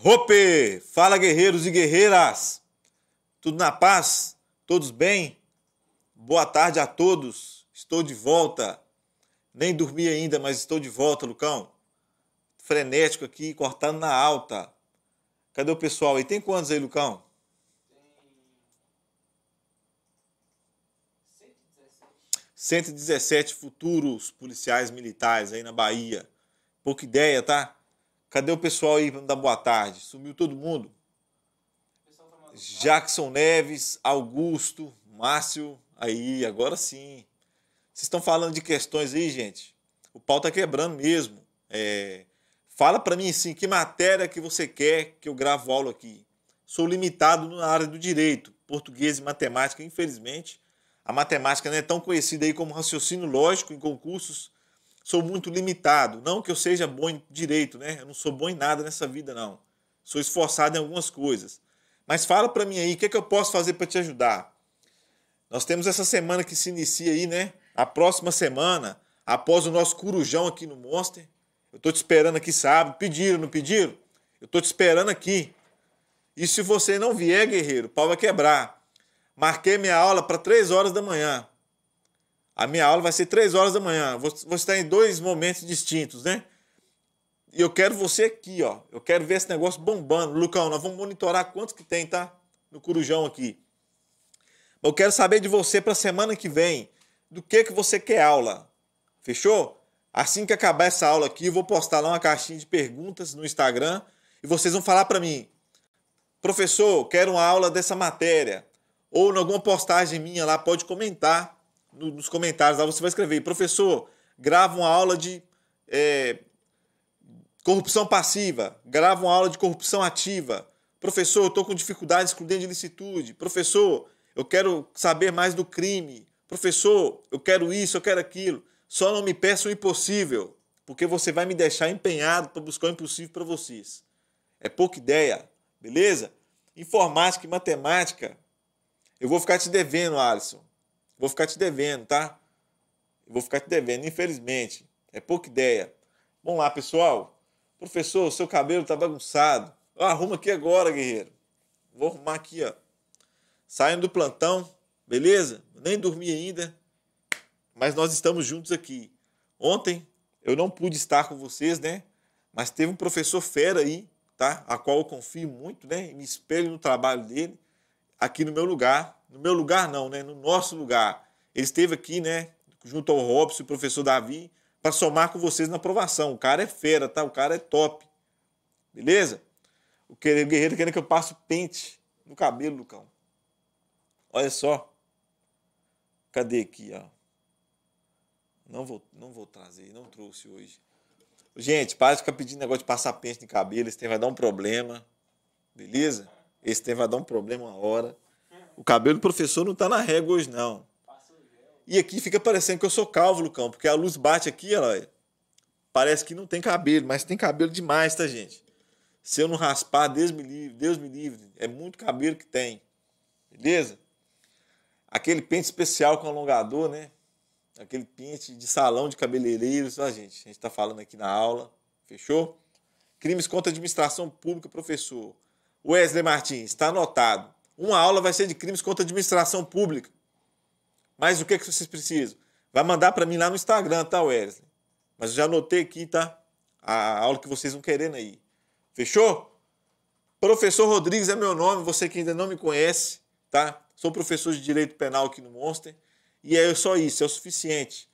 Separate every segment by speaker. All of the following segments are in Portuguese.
Speaker 1: Rope! Fala guerreiros e guerreiras! Tudo na paz? Todos bem? Boa tarde a todos. Estou de volta. Nem dormi ainda, mas estou de volta, Lucão. Frenético aqui, cortando na alta. Cadê o pessoal aí? Tem quantos aí, Lucão? Tem 117 futuros policiais militares aí na Bahia. Pouca ideia, tá? Cadê o pessoal aí para me dar boa tarde? Sumiu todo mundo? Jackson Neves, Augusto, Márcio, aí, agora sim. Vocês estão falando de questões aí, gente? O pau tá quebrando mesmo. É... Fala para mim, sim, que matéria que você quer que eu gravo aula aqui. Sou limitado na área do direito, português e matemática, infelizmente. A matemática não é tão conhecida aí como raciocínio lógico em concursos sou muito limitado. Não que eu seja bom em direito, né? Eu não sou bom em nada nessa vida, não. Sou esforçado em algumas coisas. Mas fala para mim aí, o que, é que eu posso fazer para te ajudar? Nós temos essa semana que se inicia aí, né? A próxima semana, após o nosso curujão aqui no Monster. Eu tô te esperando aqui sábado. Pediram, não pediram? Eu tô te esperando aqui. E se você não vier, guerreiro, o pau vai quebrar. Marquei minha aula para 3 horas da manhã. A minha aula vai ser três horas da manhã. Você está em dois momentos distintos, né? E eu quero você aqui, ó. Eu quero ver esse negócio bombando. Lucão, nós vamos monitorar quantos que tem, tá? No Curujão aqui. Eu quero saber de você para a semana que vem. Do que que você quer aula? Fechou? Assim que acabar essa aula aqui, eu vou postar lá uma caixinha de perguntas no Instagram e vocês vão falar para mim. Professor, quero uma aula dessa matéria. Ou em alguma postagem minha lá, pode comentar nos comentários lá você vai escrever, professor, grava uma aula de é, corrupção passiva, grava uma aula de corrupção ativa. Professor, eu estou com dificuldade excludente de licitude. Professor, eu quero saber mais do crime. Professor, eu quero isso, eu quero aquilo. Só não me peça o impossível, porque você vai me deixar empenhado para buscar o impossível para vocês. É pouca ideia, beleza? Informática e matemática. Eu vou ficar te devendo, Alisson. Vou ficar te devendo, tá? Vou ficar te devendo, infelizmente. É pouca ideia. Vamos lá, pessoal. Professor, o seu cabelo tá bagunçado. Arruma aqui agora, guerreiro. Vou arrumar aqui, ó. Saindo do plantão, beleza? Nem dormi ainda, mas nós estamos juntos aqui. Ontem eu não pude estar com vocês, né? Mas teve um professor fera aí, tá? A qual eu confio muito, né? E me espelho no trabalho dele, aqui no meu lugar, no meu lugar não, né? No nosso lugar. Ele esteve aqui, né? Junto ao Robson, o professor Davi, para somar com vocês na aprovação. O cara é fera, tá? O cara é top. Beleza? O guerreiro querendo que eu passe pente no cabelo, Lucão. Olha só. Cadê aqui, ó? Não vou, não vou trazer, não trouxe hoje. Gente, para de ficar pedindo negócio de passar pente no cabelo. Esse tempo vai dar um problema. Beleza? Esse tempo vai dar um problema uma hora. O cabelo do professor não está na régua hoje, não. E aqui fica parecendo que eu sou calvo, Lucão, porque a luz bate aqui, olha. Parece que não tem cabelo, mas tem cabelo demais, tá, gente? Se eu não raspar, Deus me livre, Deus me livre. É muito cabelo que tem. Beleza? Aquele pente especial com alongador, né? Aquele pente de salão de cabeleireiros, ó, gente. A gente tá falando aqui na aula. Fechou? Crimes contra a administração pública, professor. Wesley Martins, está anotado. Uma aula vai ser de crimes contra a administração pública. Mas o que, é que vocês precisam? Vai mandar para mim lá no Instagram, tá, Wesley? Mas eu já anotei aqui, tá? A aula que vocês vão querendo aí. Fechou? Professor Rodrigues é meu nome, você que ainda não me conhece, tá? Sou professor de Direito Penal aqui no Monster. E é só isso, é o suficiente,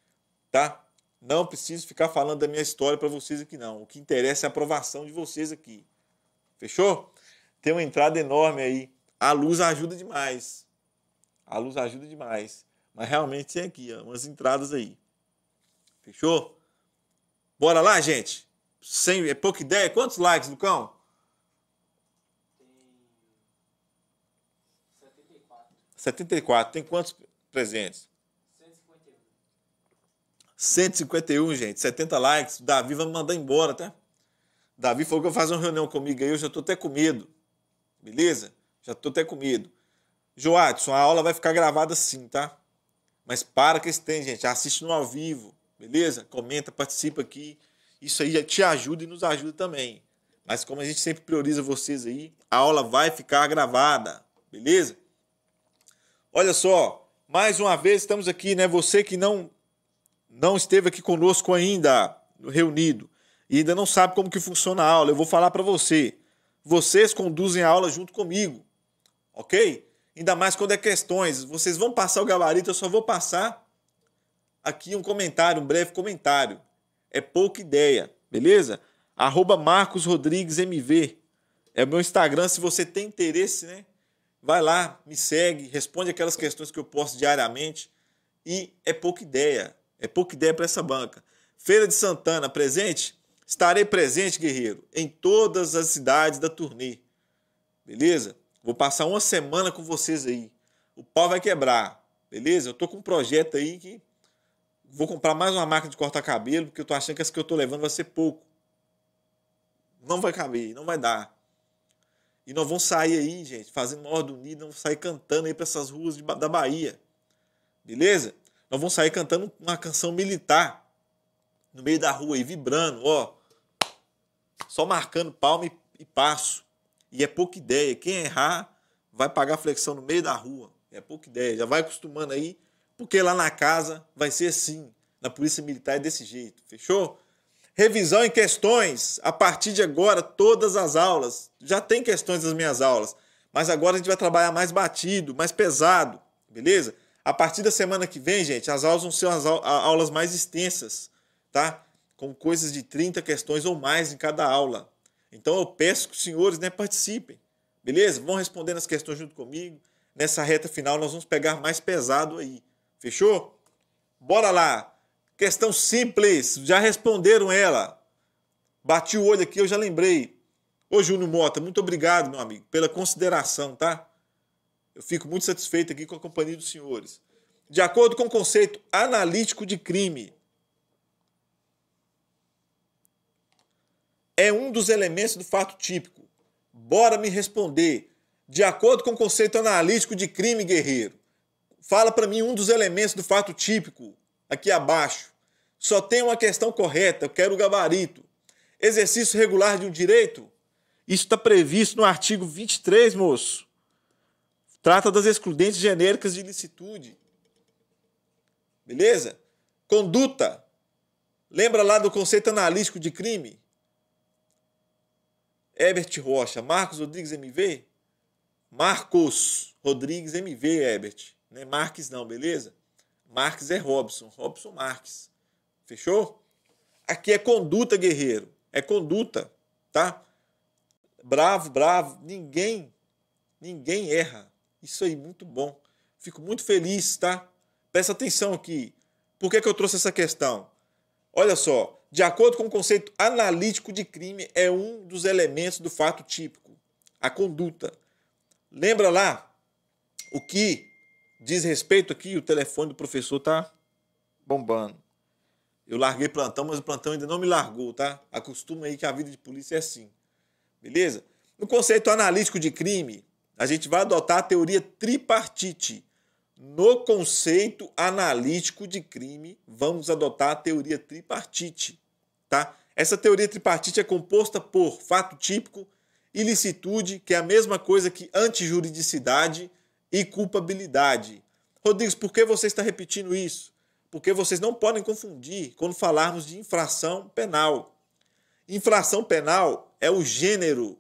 Speaker 1: tá? Não preciso ficar falando da minha história para vocês aqui, não. O que interessa é a aprovação de vocês aqui. Fechou? Tem uma entrada enorme aí a luz ajuda demais. A luz ajuda demais. Mas realmente tem aqui, ó, umas entradas aí. Fechou? Bora lá, gente? Sem, é pouca ideia. Quantos likes, Lucão? Tem 74. 74. Tem quantos presentes? 151. 151, gente. 70 likes. Davi vai me mandar embora, tá? Davi falou que eu fazer uma reunião comigo aí. Eu já tô até com medo. Beleza? Já tô até com medo. Joatson, a aula vai ficar gravada sim, tá? Mas para que tem, gente. Assiste no ao vivo, beleza? Comenta, participa aqui. Isso aí já te ajuda e nos ajuda também. Mas como a gente sempre prioriza vocês aí, a aula vai ficar gravada, beleza? Olha só, mais uma vez estamos aqui, né? Você que não não esteve aqui conosco ainda, reunido, e ainda não sabe como que funciona a aula, eu vou falar para você. Vocês conduzem a aula junto comigo ok? Ainda mais quando é questões. Vocês vão passar o gabarito, eu só vou passar aqui um comentário, um breve comentário. É pouca ideia, beleza? Arroba Marcos Rodrigues MV. É o meu Instagram, se você tem interesse, né? Vai lá, me segue, responde aquelas questões que eu posto diariamente. E é pouca ideia. É pouca ideia para essa banca. Feira de Santana, presente? Estarei presente, guerreiro, em todas as cidades da turnê. Beleza? Vou passar uma semana com vocês aí. O pau vai quebrar, beleza? Eu tô com um projeto aí que vou comprar mais uma máquina de cortar cabelo, porque eu tô achando que essa que eu tô levando vai ser pouco. Não vai caber, não vai dar. E nós vamos sair aí, gente, fazendo uma ordem unida, vamos sair cantando aí para essas ruas de, da Bahia. Beleza? Nós vamos sair cantando uma canção militar no meio da rua aí, vibrando, ó. Só marcando palma e, e passo. E é pouca ideia. Quem errar vai pagar flexão no meio da rua. É pouca ideia. Já vai acostumando aí, porque lá na casa vai ser assim. Na Polícia Militar é desse jeito. Fechou? Revisão em questões. A partir de agora, todas as aulas. Já tem questões das minhas aulas. Mas agora a gente vai trabalhar mais batido, mais pesado. Beleza? A partir da semana que vem, gente, as aulas vão ser as aulas mais extensas, tá? Com coisas de 30 questões ou mais em cada aula. Então eu peço que os senhores né, participem, beleza? Vão respondendo as questões junto comigo. Nessa reta final nós vamos pegar mais pesado aí. Fechou? Bora lá! Questão simples, já responderam ela. Bati o olho aqui, eu já lembrei. Ô Júnior Mota, muito obrigado, meu amigo, pela consideração, tá? Eu fico muito satisfeito aqui com a companhia dos senhores. De acordo com o conceito analítico de crime, é um dos elementos do fato típico. Bora me responder. De acordo com o conceito analítico de crime guerreiro, fala para mim um dos elementos do fato típico, aqui abaixo. Só tem uma questão correta, eu quero o gabarito. Exercício regular de um direito? Isso está previsto no artigo 23, moço. Trata das excludentes genéricas de licitude. Beleza? Conduta. Lembra lá do conceito analítico de crime? Ebert Rocha, Marcos Rodrigues MV? Marcos Rodrigues MV, Não Né? Marques não, beleza? Marques é Robson, Robson Marques. Fechou? Aqui é conduta, guerreiro. É conduta, tá? Bravo, bravo. Ninguém, ninguém erra. Isso aí, muito bom. Fico muito feliz, tá? Presta atenção aqui. Por que, que eu trouxe essa questão? Olha só, de acordo com o conceito analítico de crime, é um dos elementos do fato típico, a conduta. Lembra lá o que diz respeito aqui? O telefone do professor tá bombando. Eu larguei plantão, mas o plantão ainda não me largou, tá? Acostuma aí que a vida de polícia é assim. Beleza? No conceito analítico de crime, a gente vai adotar a teoria tripartite. No conceito analítico de crime, vamos adotar a teoria tripartite. Tá? Essa teoria tripartite é composta por fato típico, ilicitude, que é a mesma coisa que antijuridicidade e culpabilidade. Rodrigues, por que você está repetindo isso? Porque vocês não podem confundir quando falarmos de infração penal. Infração penal é o gênero.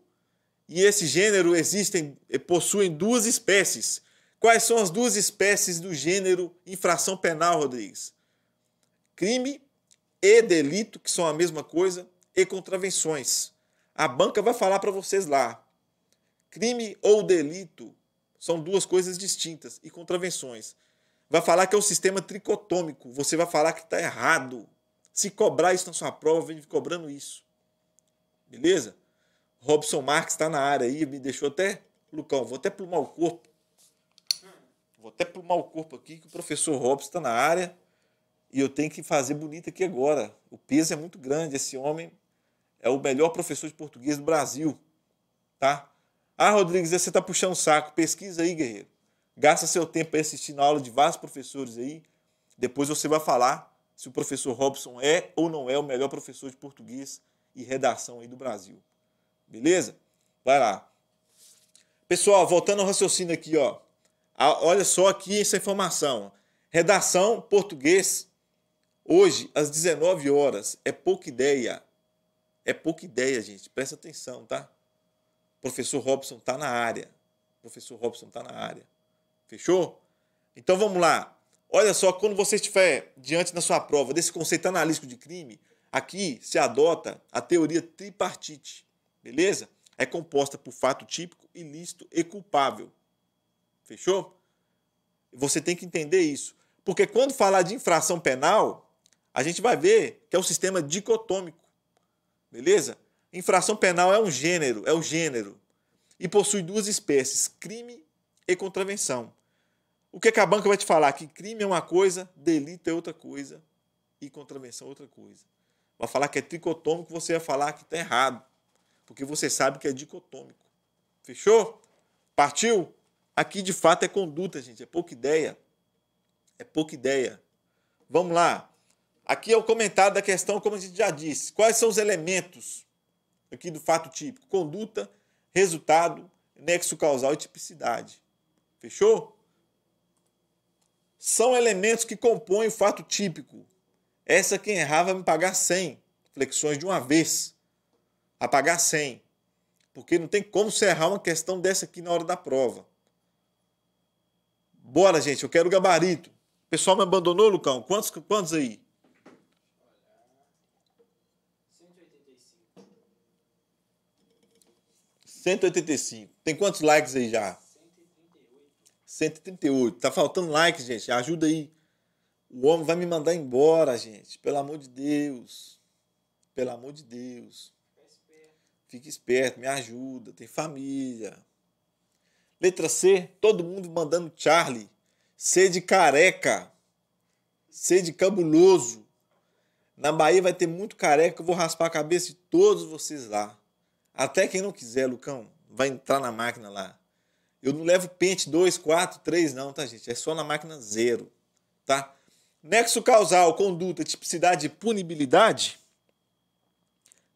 Speaker 1: E esse gênero existem, eh, possuem duas espécies. Quais são as duas espécies do gênero infração penal, Rodrigues? Crime e delito, que são a mesma coisa, e contravenções. A banca vai falar para vocês lá. Crime ou delito são duas coisas distintas e contravenções. Vai falar que é um sistema tricotômico. Você vai falar que está errado. Se cobrar isso na sua prova, vem cobrando isso. Beleza? Robson Marques está na área aí, me deixou até. Lucão, vou até plumar o corpo. Vou até plumar o corpo aqui, que o professor Robson está na área e eu tenho que fazer bonito aqui agora. O peso é muito grande. Esse homem é o melhor professor de português do Brasil. Tá? Ah, Rodrigues, você está puxando o saco. Pesquisa aí, guerreiro. Gasta seu tempo aí assistindo a aula de vários professores aí. Depois você vai falar se o professor Robson é ou não é o melhor professor de português e redação aí do Brasil. Beleza? Vai lá. Pessoal, voltando ao raciocínio aqui, ó. Ah, olha só aqui essa informação. Redação português Hoje, às 19 horas, é pouca ideia. É pouca ideia, gente. Presta atenção, tá? Professor Robson tá na área. Professor Robson tá na área. Fechou? Então vamos lá. Olha só, quando você estiver diante da sua prova desse conceito analítico de crime, aqui se adota a teoria tripartite, beleza? É composta por fato típico, ilícito e culpável. Fechou? Você tem que entender isso. Porque quando falar de infração penal, a gente vai ver que é um sistema dicotômico. Beleza? Infração penal é um gênero, é um gênero. E possui duas espécies, crime e contravenção. O que, é que a banca vai te falar? Que crime é uma coisa, delito é outra coisa e contravenção é outra coisa. Vai falar que é tricotômico, você vai falar que está errado. Porque você sabe que é dicotômico. Fechou? Partiu? Aqui de fato é conduta, gente. É pouca ideia. É pouca ideia. Vamos lá. Aqui é o comentário da questão, como a gente já disse. Quais são os elementos aqui do fato típico? Conduta, resultado, nexo causal e tipicidade. Fechou? São elementos que compõem o fato típico. Essa quem errar vai me pagar 100 flexões de uma vez. A pagar 100. Porque não tem como você errar uma questão dessa aqui na hora da prova. Bora, gente, eu quero o gabarito. O pessoal me abandonou, Lucão? Quantos, quantos aí? 185. Tem quantos likes aí já? 138. Tá faltando like, gente. Ajuda aí. O homem vai me mandar embora, gente. Pelo amor de Deus. Pelo amor de Deus. Fique esperto, me ajuda. Tem família. Letra C, todo mundo mandando Charlie. C de careca. C de cabuloso. Na Bahia vai ter muito careca. Eu vou raspar a cabeça de todos vocês lá. Até quem não quiser, Lucão, vai entrar na máquina lá. Eu não levo pente 2, 4, 3, não, tá, gente? É só na máquina zero, tá? Nexo causal, conduta, tipicidade e punibilidade.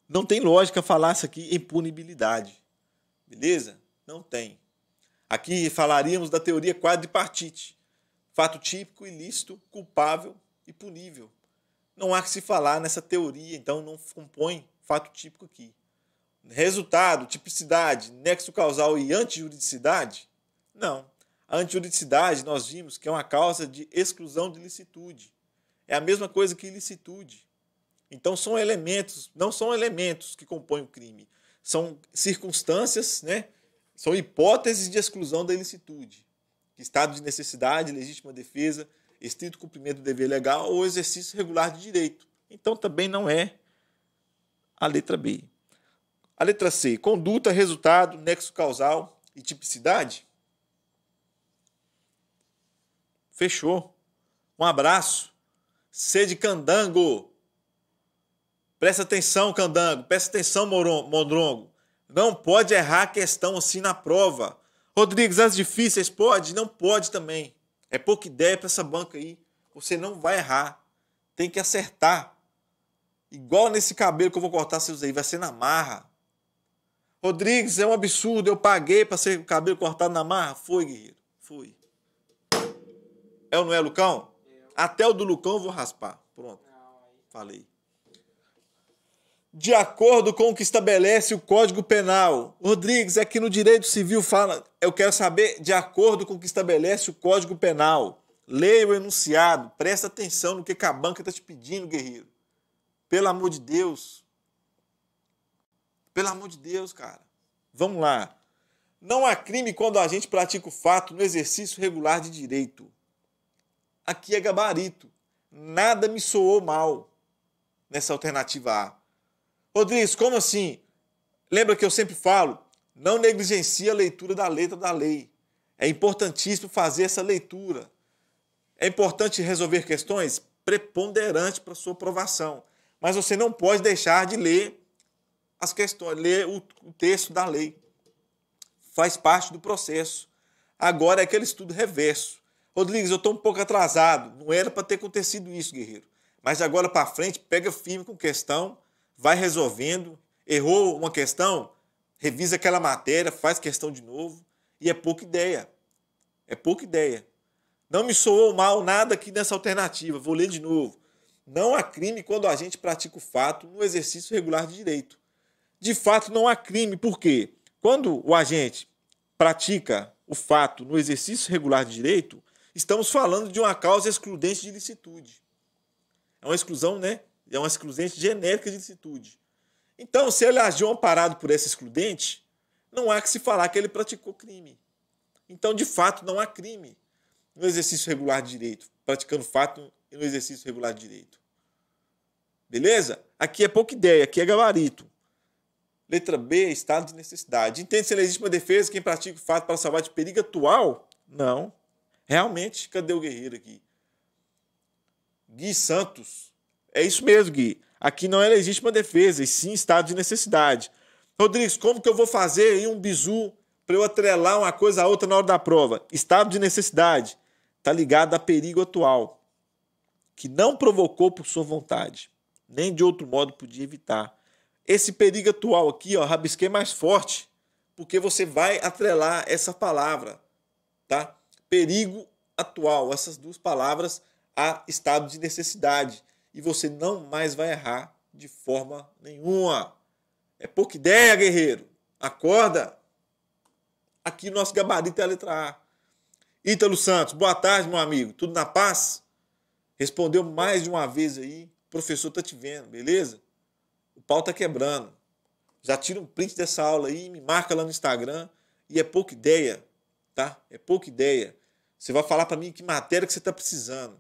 Speaker 1: Não tem lógica falar isso aqui em punibilidade. Beleza? Não tem. Aqui falaríamos da teoria quadripartite. Fato típico, ilícito, culpável e punível. Não há que se falar nessa teoria, então não compõe fato típico aqui resultado, tipicidade, nexo causal e antijuridicidade? Não. A antijuridicidade nós vimos que é uma causa de exclusão de licitude. É a mesma coisa que ilicitude. Então são elementos, não são elementos que compõem o crime, são circunstâncias, né? São hipóteses de exclusão da ilicitude. Estado de necessidade, legítima defesa, estrito cumprimento do dever legal ou exercício regular de direito. Então também não é a letra B. A letra C, conduta, resultado, nexo causal e tipicidade. Fechou. Um abraço. C de candango. Presta atenção, candango. Presta atenção, mondrongo. Não pode errar a questão assim na prova. Rodrigues, as difíceis pode? Não pode também. É pouca ideia para essa banca aí. Você não vai errar. Tem que acertar. Igual nesse cabelo que eu vou cortar seus aí. Vai ser na marra. Rodrigues, é um absurdo, eu paguei para ser o cabelo cortado na marra. Foi, guerreiro, foi. É ou não é, Lucão? É. Até o do Lucão eu vou raspar. Pronto, falei. De acordo com o que estabelece o Código Penal. Rodrigues, é que no direito civil fala. Eu quero saber de acordo com o que estabelece o Código Penal. Leia o enunciado, presta atenção no que a banca está te pedindo, guerreiro. Pelo amor de Deus. Pelo amor de Deus, cara. Vamos lá. Não há crime quando a gente pratica o fato no exercício regular de direito. Aqui é gabarito. Nada me soou mal nessa alternativa A. Rodrigues, como assim? Lembra que eu sempre falo? Não negligencie a leitura da letra da lei. É importantíssimo fazer essa leitura. É importante resolver questões preponderantes para sua aprovação. Mas você não pode deixar de ler as questões, ler o texto da lei. Faz parte do processo. Agora é aquele estudo reverso. Rodrigues, eu estou um pouco atrasado. Não era para ter acontecido isso, guerreiro. Mas agora para frente, pega firme com questão, vai resolvendo. Errou uma questão, revisa aquela matéria, faz questão de novo. E é pouca ideia. É pouca ideia. Não me soou mal nada aqui nessa alternativa. Vou ler de novo. Não há crime quando a gente pratica o fato no exercício regular de direito de fato não há crime, porque quando o agente pratica o fato no exercício regular de direito, estamos falando de uma causa excludente de licitude. É uma exclusão, né? É uma excludente genérica de licitude. Então, se ele agiu amparado por essa excludente, não há que se falar que ele praticou crime. Então, de fato, não há crime no exercício regular de direito, praticando fato no exercício regular de direito. Beleza? Aqui é pouca ideia, aqui é gabarito. Letra B, estado de necessidade. Entende-se legítima defesa quem pratica o fato para salvar de perigo atual? Não. Realmente, cadê o guerreiro aqui? Gui Santos. É isso mesmo, Gui. Aqui não é legítima defesa, e sim estado de necessidade. Rodrigues, como que eu vou fazer aí um bizu para eu atrelar uma coisa a outra na hora da prova? Estado de necessidade. Está ligado a perigo atual, que não provocou por sua vontade, nem de outro modo podia evitar esse perigo atual aqui, ó, rabisquei mais forte, porque você vai atrelar essa palavra, tá? Perigo atual, essas duas palavras a estado de necessidade e você não mais vai errar de forma nenhuma. É pouca ideia, guerreiro. Acorda. Aqui nosso gabarito é a letra A. Ítalo Santos, boa tarde, meu amigo. Tudo na paz? Respondeu mais de uma vez aí. O professor tá te vendo, beleza? o pau tá quebrando. Já tira um print dessa aula aí, me marca lá no Instagram. E é pouca ideia, tá? É pouca ideia. Você vai falar para mim que matéria que você está precisando.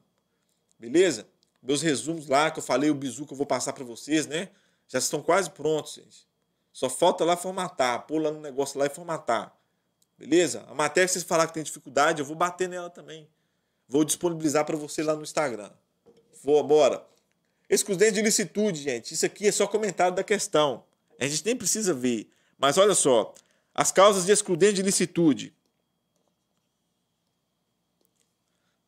Speaker 1: Beleza? Meus resumos lá, que eu falei, o bizu que eu vou passar para vocês, né? Já estão quase prontos, gente. Só falta lá formatar, pôr lá no negócio lá e formatar. Beleza? A matéria que vocês falar que tem dificuldade, eu vou bater nela também. Vou disponibilizar para você lá no Instagram. Vou, bora. Excludente de ilicitude, gente. Isso aqui é só comentário da questão. A gente nem precisa ver. Mas olha só. As causas de excludente de ilicitude.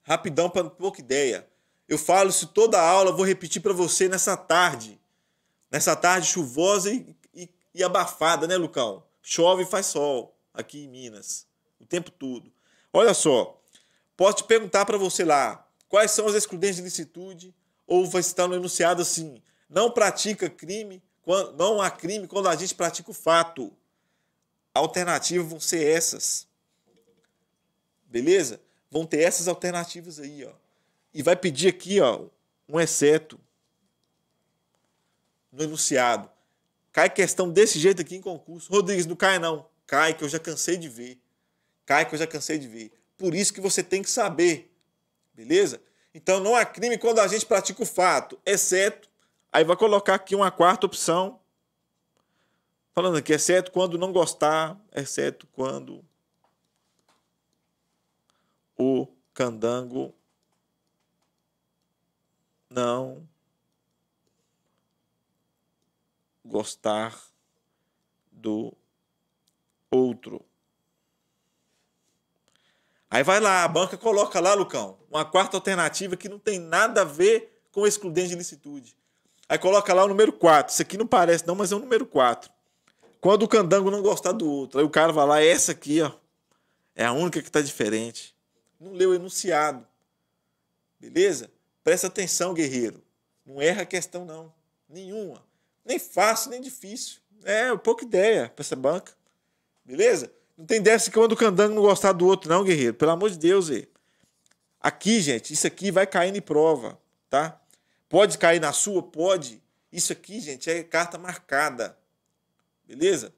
Speaker 1: Rapidão para pouca ideia. Eu falo isso toda aula, vou repetir para você nessa tarde. Nessa tarde chuvosa e, e, e abafada, né, Lucão? Chove e faz sol aqui em Minas. O tempo todo. Olha só. Posso te perguntar para você lá. Quais são as excludentes de ilicitude? ou vai estar no enunciado assim: não pratica crime, não há crime quando a gente pratica o fato. Alternativas vão ser essas. Beleza? Vão ter essas alternativas aí, ó. E vai pedir aqui, ó, um exceto no enunciado. Cai questão desse jeito aqui em concurso. Rodrigues, não cai não. Cai que eu já cansei de ver. Cai que eu já cansei de ver. Por isso que você tem que saber. Beleza? Então não há crime quando a gente pratica o fato, exceto, aí vai colocar aqui uma quarta opção, falando aqui, exceto quando não gostar, exceto quando o candango não gostar do outro. Aí vai lá, a banca coloca lá, Lucão, uma quarta alternativa que não tem nada a ver com excludente de ilicitude. Aí coloca lá o número 4. Isso aqui não parece não, mas é o número 4. Quando o candango não gostar do outro, aí o cara vai lá, essa aqui, ó, é a única que está diferente. Não leu o enunciado. Beleza? Presta atenção, guerreiro. Não erra a questão, não. Nenhuma. Nem fácil, nem difícil. É pouca ideia para essa banca. Beleza? Não tem dessa que eu ando candango não gostar do outro, não, guerreiro. Pelo amor de Deus, aí. Aqui, gente, isso aqui vai cair em prova, tá? Pode cair na sua? Pode. Isso aqui, gente, é carta marcada. Beleza?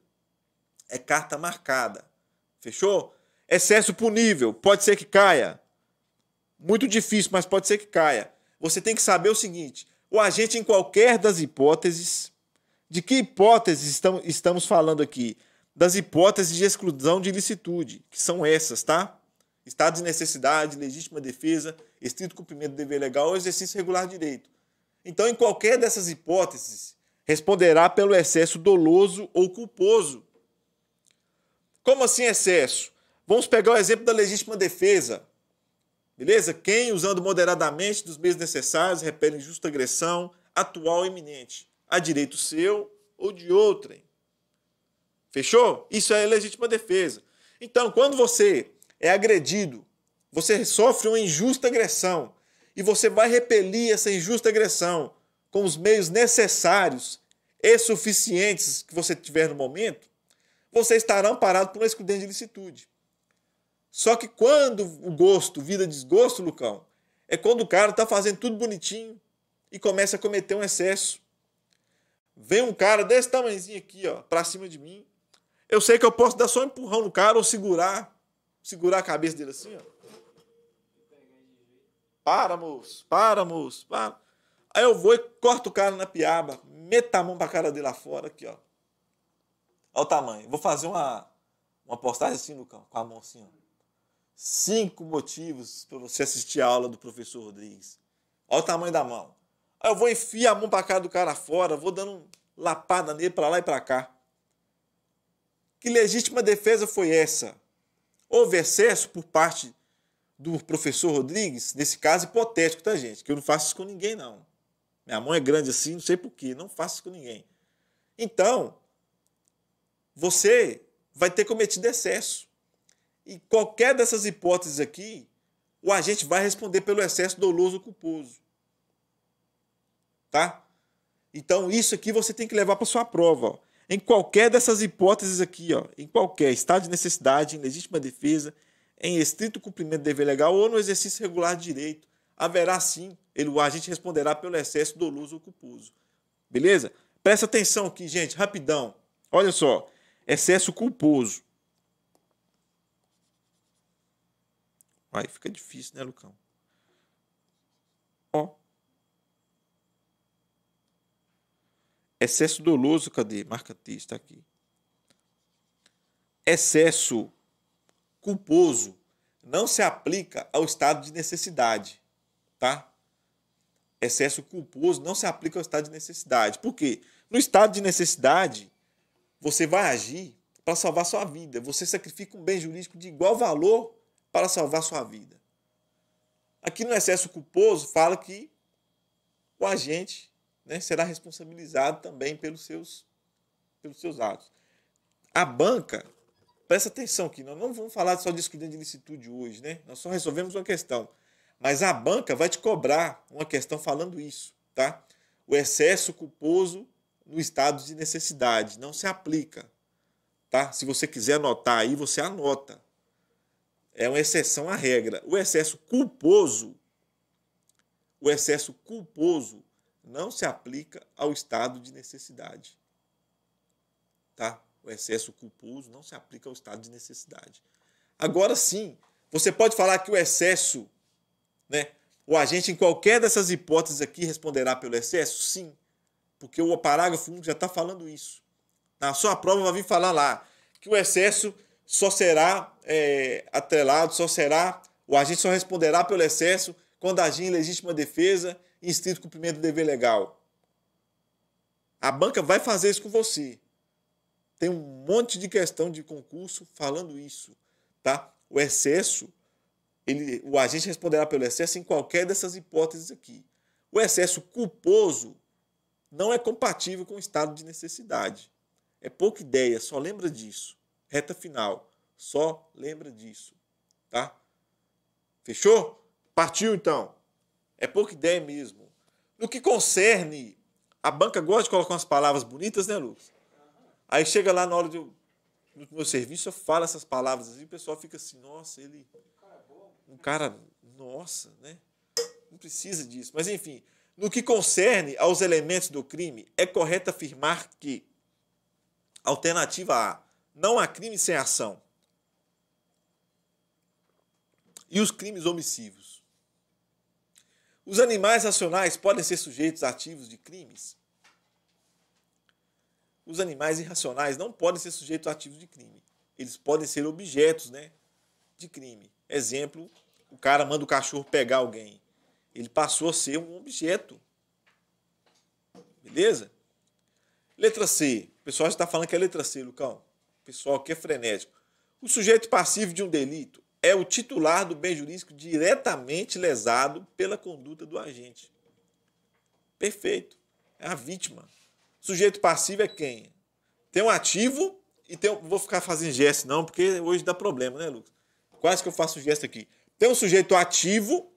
Speaker 1: É carta marcada. Fechou? Excesso punível. Pode ser que caia. Muito difícil, mas pode ser que caia. Você tem que saber o seguinte: o agente, em qualquer das hipóteses, de que hipóteses estamos falando aqui? das hipóteses de exclusão de ilicitude, que são essas, tá? Estado de necessidade, legítima defesa, estrito cumprimento do dever legal ou exercício regular de direito. Então, em qualquer dessas hipóteses, responderá pelo excesso doloso ou culposo. Como assim excesso? Vamos pegar o exemplo da legítima defesa. Beleza? Quem, usando moderadamente dos meios necessários, repele injusta agressão atual ou iminente a direito seu ou de outrem. Fechou? Isso é legítima defesa. Então, quando você é agredido, você sofre uma injusta agressão e você vai repelir essa injusta agressão com os meios necessários e suficientes que você tiver no momento, você estará amparado por uma excludente de licitude. Só que quando o gosto vira desgosto, Lucão, é quando o cara está fazendo tudo bonitinho e começa a cometer um excesso. Vem um cara desse tamanhozinho aqui, ó, para cima de mim, eu sei que eu posso dar só um empurrão no cara ou segurar, segurar a cabeça dele assim, ó. Para, moço, para, moço, para. Aí eu vou e corto o cara na piaba, meto a mão pra cara dele lá fora, aqui, ó. Olha o tamanho. Vou fazer uma, uma postagem assim, Lucão, com a mão assim, ó. Cinco motivos para você assistir a aula do professor Rodrigues. Olha o tamanho da mão. Aí eu vou enfiar a mão pra cara do cara fora, vou dando lapada nele pra lá e pra cá. Que legítima defesa foi essa? Houve excesso por parte do professor Rodrigues, nesse caso hipotético, tá, gente? Que eu não faço isso com ninguém, não. Minha mão é grande assim, não sei porquê, não faço isso com ninguém. Então, você vai ter cometido excesso. E qualquer dessas hipóteses aqui, o agente vai responder pelo excesso doloso ou culposo. Tá? Então, isso aqui você tem que levar para sua prova. Ó. Em qualquer dessas hipóteses aqui, ó, em qualquer estado de necessidade, em legítima defesa, em estrito cumprimento do dever legal ou no exercício regular de direito, haverá sim, ele, o agente responderá pelo excesso doloso ou culposo. Beleza? Presta atenção aqui, gente, rapidão. Olha só, excesso culposo. Aí fica difícil, né, Lucão? Excesso doloso, cadê? Marca-te está aqui. Excesso culposo não se aplica ao estado de necessidade, tá? Excesso culposo não se aplica ao estado de necessidade. Por quê? No estado de necessidade, você vai agir para salvar sua vida. Você sacrifica um bem jurídico de igual valor para salvar sua vida. Aqui no excesso culposo fala que o agente né, será responsabilizado também pelos seus, pelos seus atos. A banca, presta atenção que nós não vamos falar só de excludente de licitude hoje, né? Nós só resolvemos uma questão. Mas a banca vai te cobrar uma questão falando isso, tá? O excesso culposo no estado de necessidade não se aplica, tá? Se você quiser anotar aí, você anota. É uma exceção à regra. O excesso culposo, o excesso culposo não se aplica ao estado de necessidade. Tá? O excesso culposo não se aplica ao estado de necessidade. Agora sim, você pode falar que o excesso, né? O agente em qualquer dessas hipóteses aqui responderá pelo excesso? Sim, porque o parágrafo 1 já está falando isso. Na tá? sua prova vai vir falar lá que o excesso só será é, atrelado, só será, o agente só responderá pelo excesso quando agir em legítima defesa e estrito cumprimento do dever legal. A banca vai fazer isso com você. Tem um monte de questão de concurso falando isso, tá? O excesso, ele, o agente responderá pelo excesso em qualquer dessas hipóteses aqui. O excesso culposo não é compatível com o estado de necessidade. É pouca ideia, só lembra disso. Reta final, só lembra disso, tá? Fechou? Partiu então. É pouca ideia mesmo. No que concerne, a banca gosta de colocar umas palavras bonitas, né, Lucas? Aí chega lá na hora do meu serviço, eu falo essas palavras assim, o pessoal fica assim, nossa, ele. Um cara, nossa, né? Não precisa disso. Mas enfim, no que concerne aos elementos do crime, é correto afirmar que alternativa A, não há crime sem ação. E os crimes omissivos? Os animais racionais podem ser sujeitos ativos de crimes? Os animais irracionais não podem ser sujeitos ativos de crime. Eles podem ser objetos né, de crime. Exemplo, o cara manda o cachorro pegar alguém. Ele passou a ser um objeto. Beleza? Letra C. O pessoal já está falando que é letra C, Lucão. O pessoal que é frenético. O sujeito passivo de um delito é o titular do bem jurídico diretamente lesado pela conduta do agente. Perfeito. É a vítima. Sujeito passivo é quem? Tem um ativo e tem um... Vou ficar fazendo gesto não, porque hoje dá problema, né, Lucas? Quase que eu faço gesto aqui. Tem um sujeito ativo.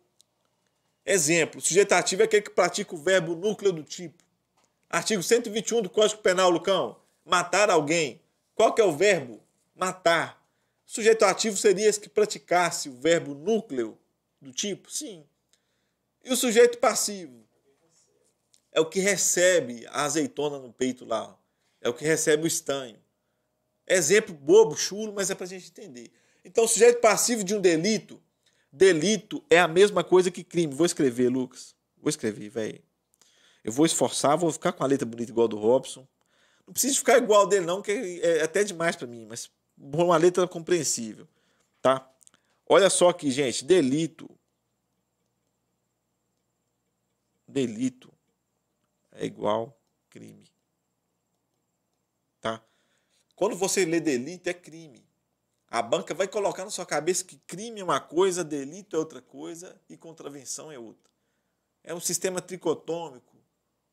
Speaker 1: Exemplo, sujeito ativo é aquele que pratica o verbo núcleo do tipo. Artigo 121 do Código Penal, Lucão. Matar alguém. Qual que é o verbo? Matar. O sujeito ativo seria esse que praticasse o verbo núcleo do tipo? Sim. E o sujeito passivo? É o que recebe a azeitona no peito lá. É o que recebe o estanho. Exemplo bobo, chulo, mas é para a gente entender. Então, sujeito passivo de um delito, delito é a mesma coisa que crime. Vou escrever, Lucas. Vou escrever, velho. Eu vou esforçar, vou ficar com a letra bonita igual a do Robson. Não preciso ficar igual dele, não, que é, é até demais para mim, mas uma letra compreensível, tá? Olha só aqui, gente, delito. Delito é igual crime. Tá? Quando você lê delito é crime. A banca vai colocar na sua cabeça que crime é uma coisa, delito é outra coisa e contravenção é outra. É um sistema tricotômico.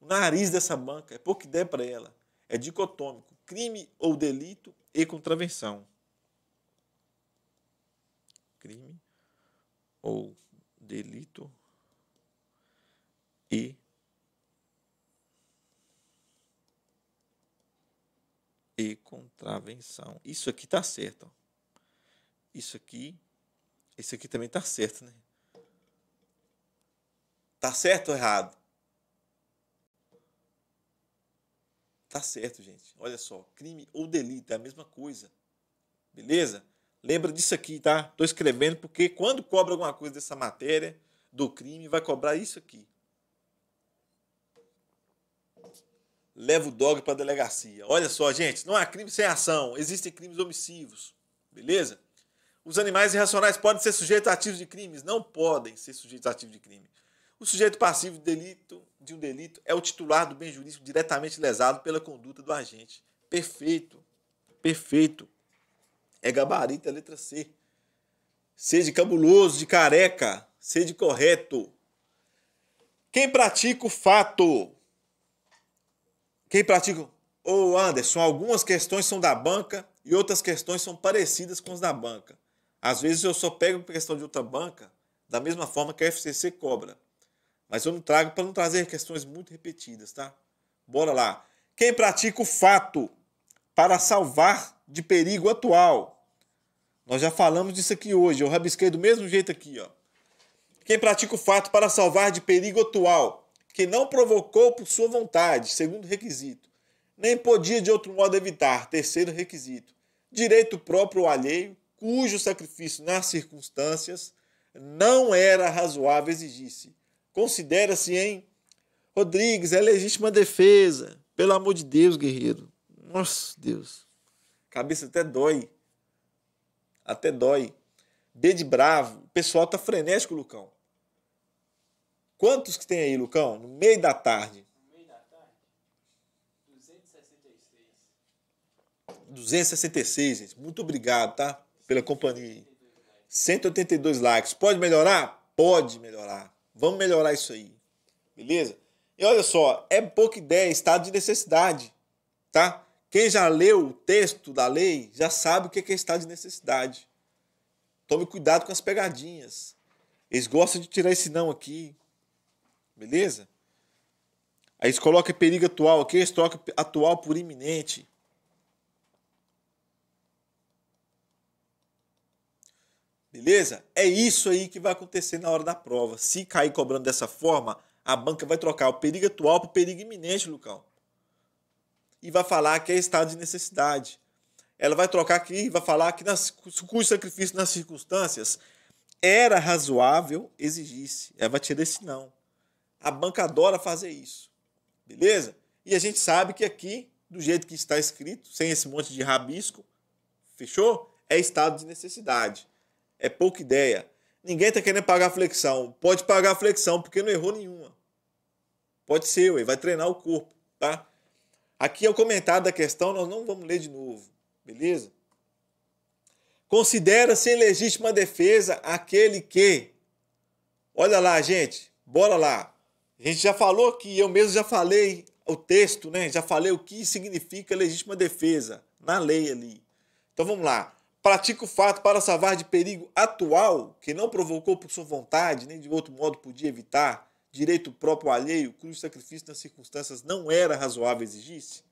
Speaker 1: O nariz dessa banca é pouco que der para ela. É dicotômico crime ou delito e contravenção. Crime ou delito e e contravenção. Isso aqui tá certo. Isso aqui, isso aqui também tá certo, né? Tá certo ou errado? Tá certo, gente. Olha só, crime ou delito é a mesma coisa. Beleza? Lembra disso aqui, tá? Tô escrevendo porque quando cobra alguma coisa dessa matéria do crime, vai cobrar isso aqui. Leva o dog para a delegacia. Olha só, gente, não há crime sem ação. Existem crimes omissivos. Beleza? Os animais irracionais podem ser sujeitos ativos de crimes? Não podem ser sujeitos ativos de crime. O sujeito passivo de delito de um delito é o titular do bem jurídico diretamente lesado pela conduta do agente. Perfeito. Perfeito. É gabarito, é letra C. Seja cabuloso, de careca, seja correto. Quem pratica o fato? Quem pratica. Ô oh, Anderson, algumas questões são da banca e outras questões são parecidas com as da banca. Às vezes eu só pego questão de outra banca da mesma forma que a FCC cobra. Mas eu não trago para não trazer questões muito repetidas, tá? Bora lá. Quem pratica o fato para salvar de perigo atual. Nós já falamos disso aqui hoje, eu rabisquei do mesmo jeito aqui, ó. Quem pratica o fato para salvar de perigo atual, que não provocou por sua vontade, segundo requisito, nem podia de outro modo evitar, terceiro requisito, direito próprio ou alheio, cujo sacrifício nas circunstâncias não era razoável exigir-se, Considera-se, hein? Rodrigues, é legítima defesa. Pelo amor de Deus, guerreiro. Nossa, Deus. Cabeça até dói. Até dói. B de bravo. O pessoal tá frenético, Lucão. Quantos que tem aí, Lucão? No meio da tarde. No meio da tarde? 266. 266, gente. Muito obrigado, tá? Pela companhia. 182 likes. Pode melhorar? Pode melhorar. Vamos melhorar isso aí. Beleza? E olha só, é pouca ideia, estado de necessidade, tá? Quem já leu o texto da lei já sabe o que é, é estado de necessidade. Tome cuidado com as pegadinhas. Eles gostam de tirar esse não aqui. Beleza? Aí eles colocam perigo atual aqui, eles trocam atual por iminente. Beleza? É isso aí que vai acontecer na hora da prova. Se cair cobrando dessa forma, a banca vai trocar o perigo atual para o perigo iminente, Lucão. E vai falar que é estado de necessidade. Ela vai trocar aqui, vai falar que nas, o custo-sacrifício nas circunstâncias era razoável exigisse. Ela vai tirar esse não. A banca adora fazer isso. Beleza? E a gente sabe que aqui, do jeito que está escrito, sem esse monte de rabisco, fechou? É estado de necessidade. É pouca ideia. Ninguém está querendo pagar flexão. Pode pagar flexão, porque não errou nenhuma. Pode ser, ué, vai treinar o corpo, tá? Aqui é o comentário da questão, nós não vamos ler de novo, beleza? Considera sem legítima defesa aquele que. Olha lá, gente, bora lá. A gente já falou que eu mesmo já falei o texto, né? Já falei o que significa legítima defesa na lei ali. Então vamos lá pratica o fato para salvar de perigo atual, que não provocou por sua vontade, nem de outro modo podia evitar, direito próprio alheio, cujo sacrifício nas circunstâncias não era razoável exigisse?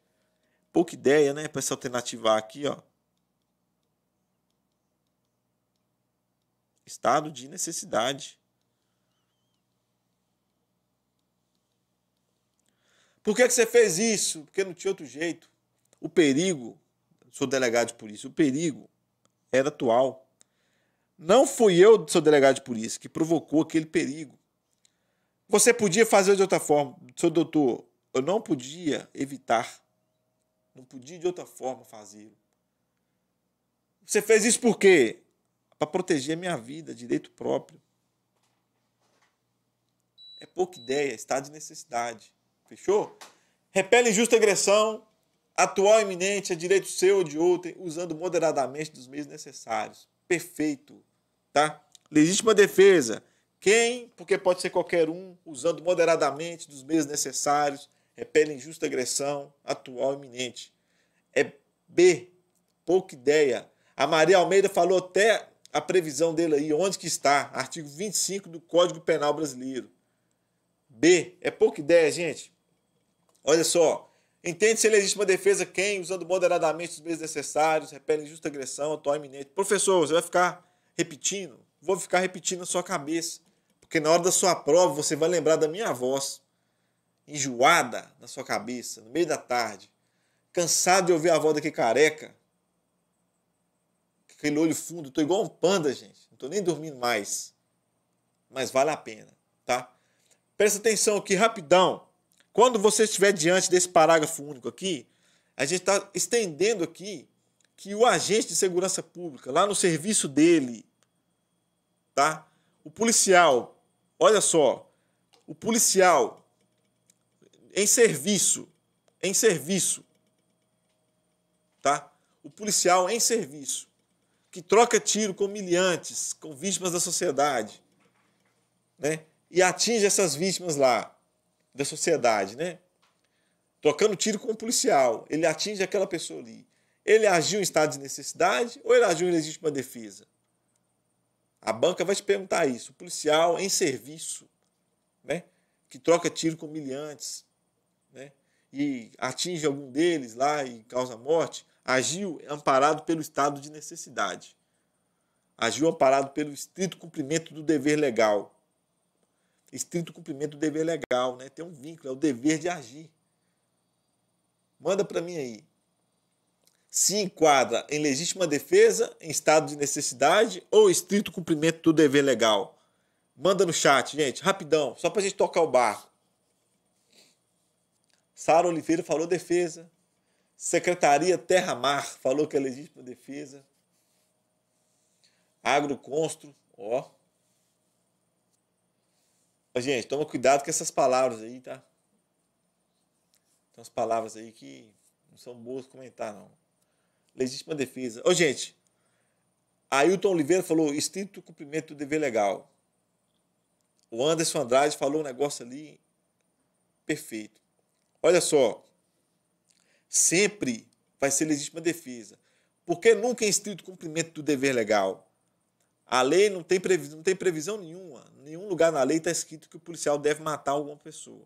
Speaker 1: Pouca ideia, né, para se alternativar aqui, ó. Estado de necessidade. Por que, que você fez isso? Porque não tinha outro jeito. O perigo, sou delegado de polícia, o perigo era atual. Não fui eu, seu delegado de polícia, que provocou aquele perigo. Você podia fazer de outra forma, seu doutor. Eu não podia evitar. Não podia de outra forma fazê-lo. Você fez isso por quê? Para proteger a minha vida, direito próprio. É pouca ideia, estado de necessidade. Fechou? Repele injusta agressão, atual iminente é direito seu ou de outro, usando moderadamente dos meios necessários. Perfeito, tá? Legítima defesa. Quem, porque pode ser qualquer um, usando moderadamente dos meios necessários, repele injusta agressão atual iminente. É B, pouca ideia. A Maria Almeida falou até a previsão dele aí, onde que está, artigo 25 do Código Penal Brasileiro. B, é pouca ideia, gente. Olha só, Entende se ele existe uma defesa quem, usando moderadamente os meios necessários, repele injusta agressão, atual iminente. Professor, você vai ficar repetindo? Vou ficar repetindo na sua cabeça. Porque na hora da sua prova você vai lembrar da minha voz, enjoada na sua cabeça, no meio da tarde, cansado de ouvir a voz daquele careca, aquele olho fundo. Tô igual um panda, gente. Não tô nem dormindo mais. Mas vale a pena, tá? Presta atenção aqui rapidão quando você estiver diante desse parágrafo único aqui, a gente está estendendo aqui que o agente de segurança pública, lá no serviço dele, tá? O policial, olha só, o policial em serviço, em serviço, tá? O policial em serviço, que troca tiro com miliantes, com vítimas da sociedade, né? E atinge essas vítimas lá da sociedade, né? Trocando tiro com um policial, ele atinge aquela pessoa ali. Ele agiu em estado de necessidade ou ele agiu em legítima defesa? A banca vai te perguntar isso. O policial em serviço, né? Que troca tiro com miliantes, né? E atinge algum deles lá e causa morte, agiu amparado pelo estado de necessidade. Agiu amparado pelo estrito cumprimento do dever legal estrito cumprimento do dever legal, né? Tem um vínculo, é o dever de agir. Manda para mim aí. Se enquadra em legítima defesa, em estado de necessidade ou estrito cumprimento do dever legal? Manda no chat, gente, rapidão, só para a gente tocar o barco. Sara Oliveira falou defesa. Secretaria Terra Mar falou que é legítima defesa. Agroconstro, ó, Gente, toma cuidado com essas palavras aí, tá? Tem umas palavras aí que não são boas comentar, não. Legítima defesa. Ô, gente, Ailton Oliveira falou estrito cumprimento do dever legal. O Anderson Andrade falou um negócio ali perfeito. Olha só, sempre vai ser legítima defesa. Porque nunca é estrito cumprimento do dever legal. A lei não tem, previsão, não tem previsão nenhuma, nenhum lugar na lei está escrito que o policial deve matar alguma pessoa.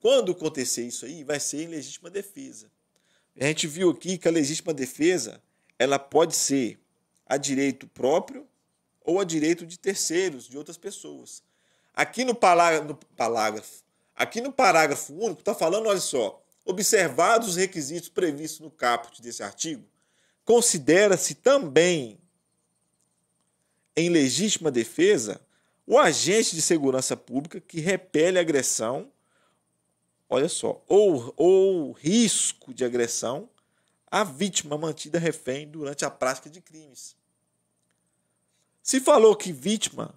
Speaker 1: Quando acontecer isso aí, vai ser em legítima defesa. A gente viu aqui que a legítima defesa ela pode ser a direito próprio ou a direito de terceiros, de outras pessoas. Aqui no, no parágrafo, aqui no parágrafo único, está falando, olha só, observados os requisitos previstos no caput desse artigo, considera-se também em legítima defesa o agente de segurança pública que repele agressão, olha só, ou, ou risco de agressão à vítima mantida refém durante a prática de crimes. Se falou que vítima,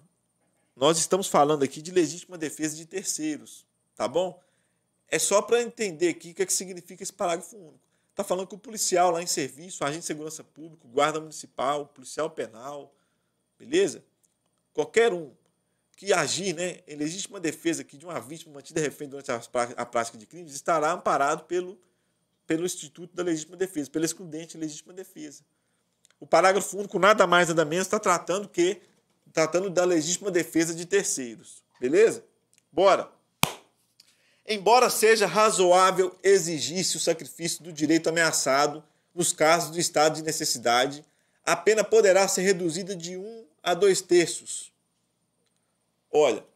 Speaker 1: nós estamos falando aqui de legítima defesa de terceiros, tá bom? É só para entender aqui o que, é que significa esse parágrafo único. Está falando que o policial lá em serviço, o agente de segurança pública, guarda municipal, policial penal, beleza? Qualquer um que agir, né, em legítima defesa aqui de uma vítima mantida refém durante a prática de crimes, estará amparado pelo, pelo Instituto da Legítima Defesa, pelo excludente de legítima defesa. O parágrafo único, nada mais nada menos, está tratando que tratando da legítima defesa de terceiros. Beleza? Bora! Embora seja razoável exigir-se o sacrifício do direito ameaçado nos casos do estado de necessidade, a pena poderá ser reduzida de um a dois terços Olha,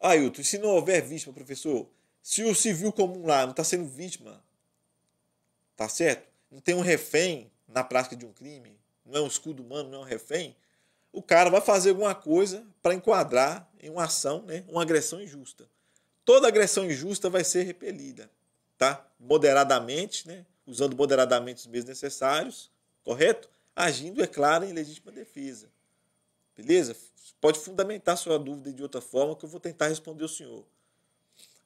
Speaker 1: Ailton, se não houver vítima, professor, se o civil comum lá não está sendo vítima, tá certo? Não tem um refém na prática de um crime, não é um escudo humano, não é um refém, o cara vai fazer alguma coisa para enquadrar em uma ação, né, uma agressão injusta. Toda agressão injusta vai ser repelida, tá? Moderadamente, né, usando moderadamente os meios necessários, correto? agindo, é claro, em legítima defesa. Beleza? Pode fundamentar sua dúvida de outra forma que eu vou tentar responder o senhor.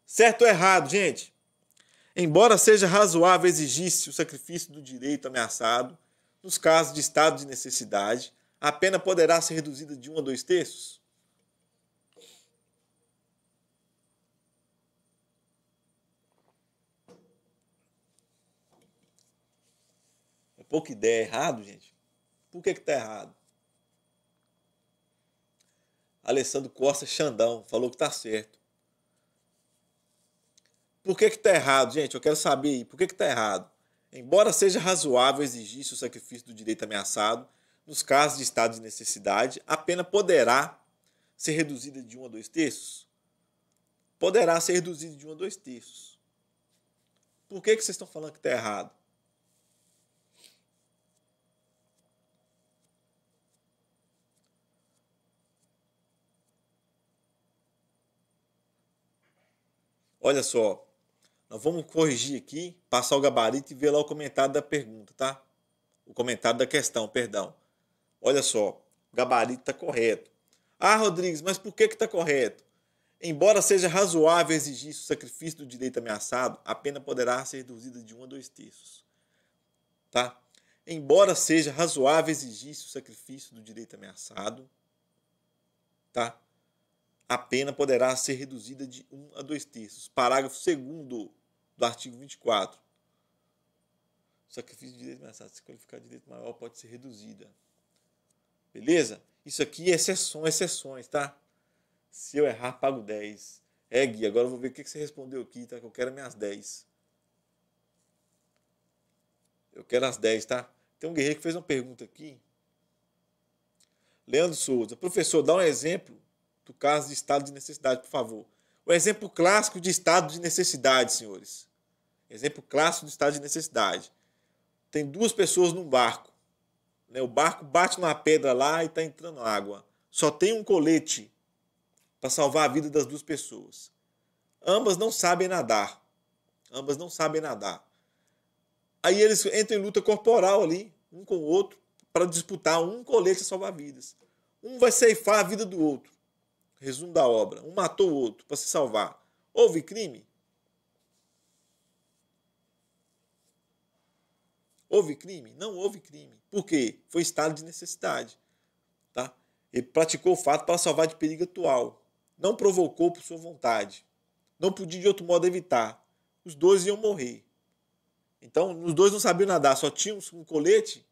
Speaker 1: Certo ou errado, gente? Embora seja razoável exigir-se o sacrifício do direito ameaçado, nos casos de estado de necessidade, a pena poderá ser reduzida de um a dois terços? É pouca ideia, é errado, gente. Por que está errado? Alessandro Costa Xandão falou que está certo. Por que está errado, gente? Eu quero saber por que está errado. Embora seja razoável exigir-se o sacrifício do direito ameaçado, nos casos de estado de necessidade, a pena poderá ser reduzida de 1 a 2 terços? Poderá ser reduzida de 1 a 2 terços. Por que, que vocês estão falando que está errado? Olha só, nós vamos corrigir aqui, passar o gabarito e ver lá o comentário da pergunta, tá? O comentário da questão, perdão. Olha só, o gabarito está correto. Ah, Rodrigues, mas por que está correto? Embora seja razoável exigir o sacrifício do direito ameaçado, a pena poderá ser reduzida de 1 um a 2 terços. Tá? Embora seja razoável exigir o sacrifício do direito ameaçado, tá? a pena poderá ser reduzida de 1 a 2 terços. Parágrafo 2 do artigo 24. Sacrifício de direito ameaçado, se qualificar de direito maior, pode ser reduzida. Beleza? Isso aqui é exceção, exceções, tá? Se eu errar, pago 10. É, Gui, agora eu vou ver o que você respondeu aqui, tá? Que eu quero é minhas 10. Eu quero as 10, tá? Tem um guerreiro que fez uma pergunta aqui. Leandro Souza. Professor, dá um exemplo do caso de estado de necessidade, por favor. O exemplo clássico de estado de necessidade, senhores. Exemplo clássico de estado de necessidade. Tem duas pessoas num barco. Né? O barco bate numa pedra lá e está entrando água. Só tem um colete para salvar a vida das duas pessoas. Ambas não sabem nadar. Ambas não sabem nadar. Aí eles entram em luta corporal ali, um com o outro, para disputar um colete a salvar vidas. Um vai ceifar a vida do outro. Resumo da obra. Um matou o outro para se salvar. Houve crime? Houve crime? Não houve crime. Por quê? Foi estado de necessidade. Tá? Ele praticou o fato para salvar de perigo atual. Não provocou por sua vontade. Não podia de outro modo evitar. Os dois iam morrer. Então, os dois não sabiam nadar, só tinham um colete.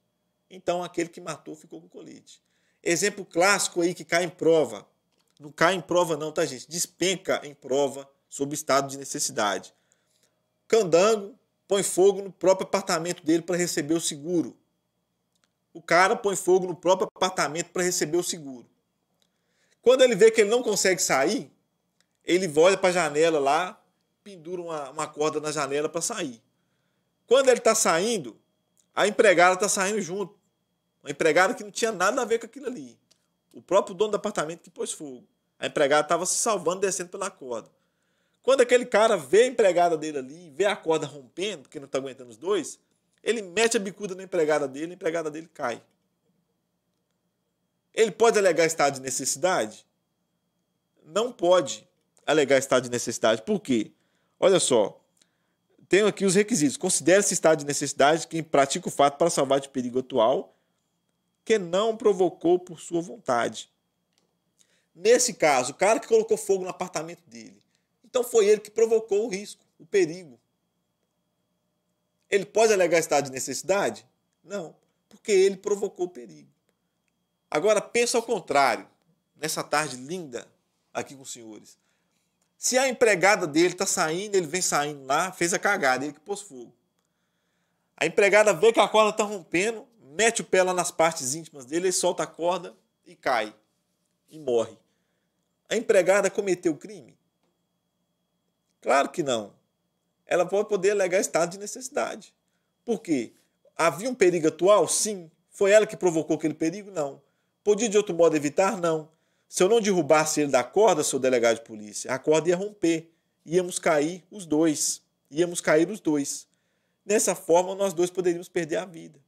Speaker 1: Então, aquele que matou ficou com o colete. Exemplo clássico aí que cai em prova. Não cai em prova, não, tá, gente? Despenca em prova sob estado de necessidade. Candango põe fogo no próprio apartamento dele para receber o seguro. O cara põe fogo no próprio apartamento para receber o seguro. Quando ele vê que ele não consegue sair, ele olha para a janela lá, pendura uma, uma corda na janela para sair. Quando ele está saindo, a empregada está saindo junto. Uma empregada que não tinha nada a ver com aquilo ali o próprio dono do apartamento que pôs fogo. A empregada estava se salvando descendo pela corda. Quando aquele cara vê a empregada dele ali, vê a corda rompendo, porque não está aguentando os dois, ele mete a bicuda na empregada dele, a empregada dele cai. Ele pode alegar estado de necessidade? Não pode alegar estado de necessidade. Por quê? Olha só. Tenho aqui os requisitos. Considera-se estado de necessidade quem pratica o fato para salvar de perigo atual que não provocou por sua vontade. Nesse caso, o cara que colocou fogo no apartamento dele. Então foi ele que provocou o risco, o perigo. Ele pode alegar estado de necessidade? Não, porque ele provocou o perigo. Agora pensa ao contrário, nessa tarde linda aqui com os senhores. Se a empregada dele está saindo, ele vem saindo lá, fez a cagada, ele que pôs fogo. A empregada vê que a corda está rompendo, mete o pé lá nas partes íntimas dele, ele solta a corda e cai e morre. A empregada cometeu o crime? Claro que não. Ela pode poder alegar estado de necessidade. Por quê? Havia um perigo atual? Sim. Foi ela que provocou aquele perigo? Não. Podia de outro modo evitar? Não. Se eu não derrubasse ele da corda, seu delegado de polícia, a corda ia romper. Íamos cair os dois. Íamos cair os dois. Nessa forma, nós dois poderíamos perder a vida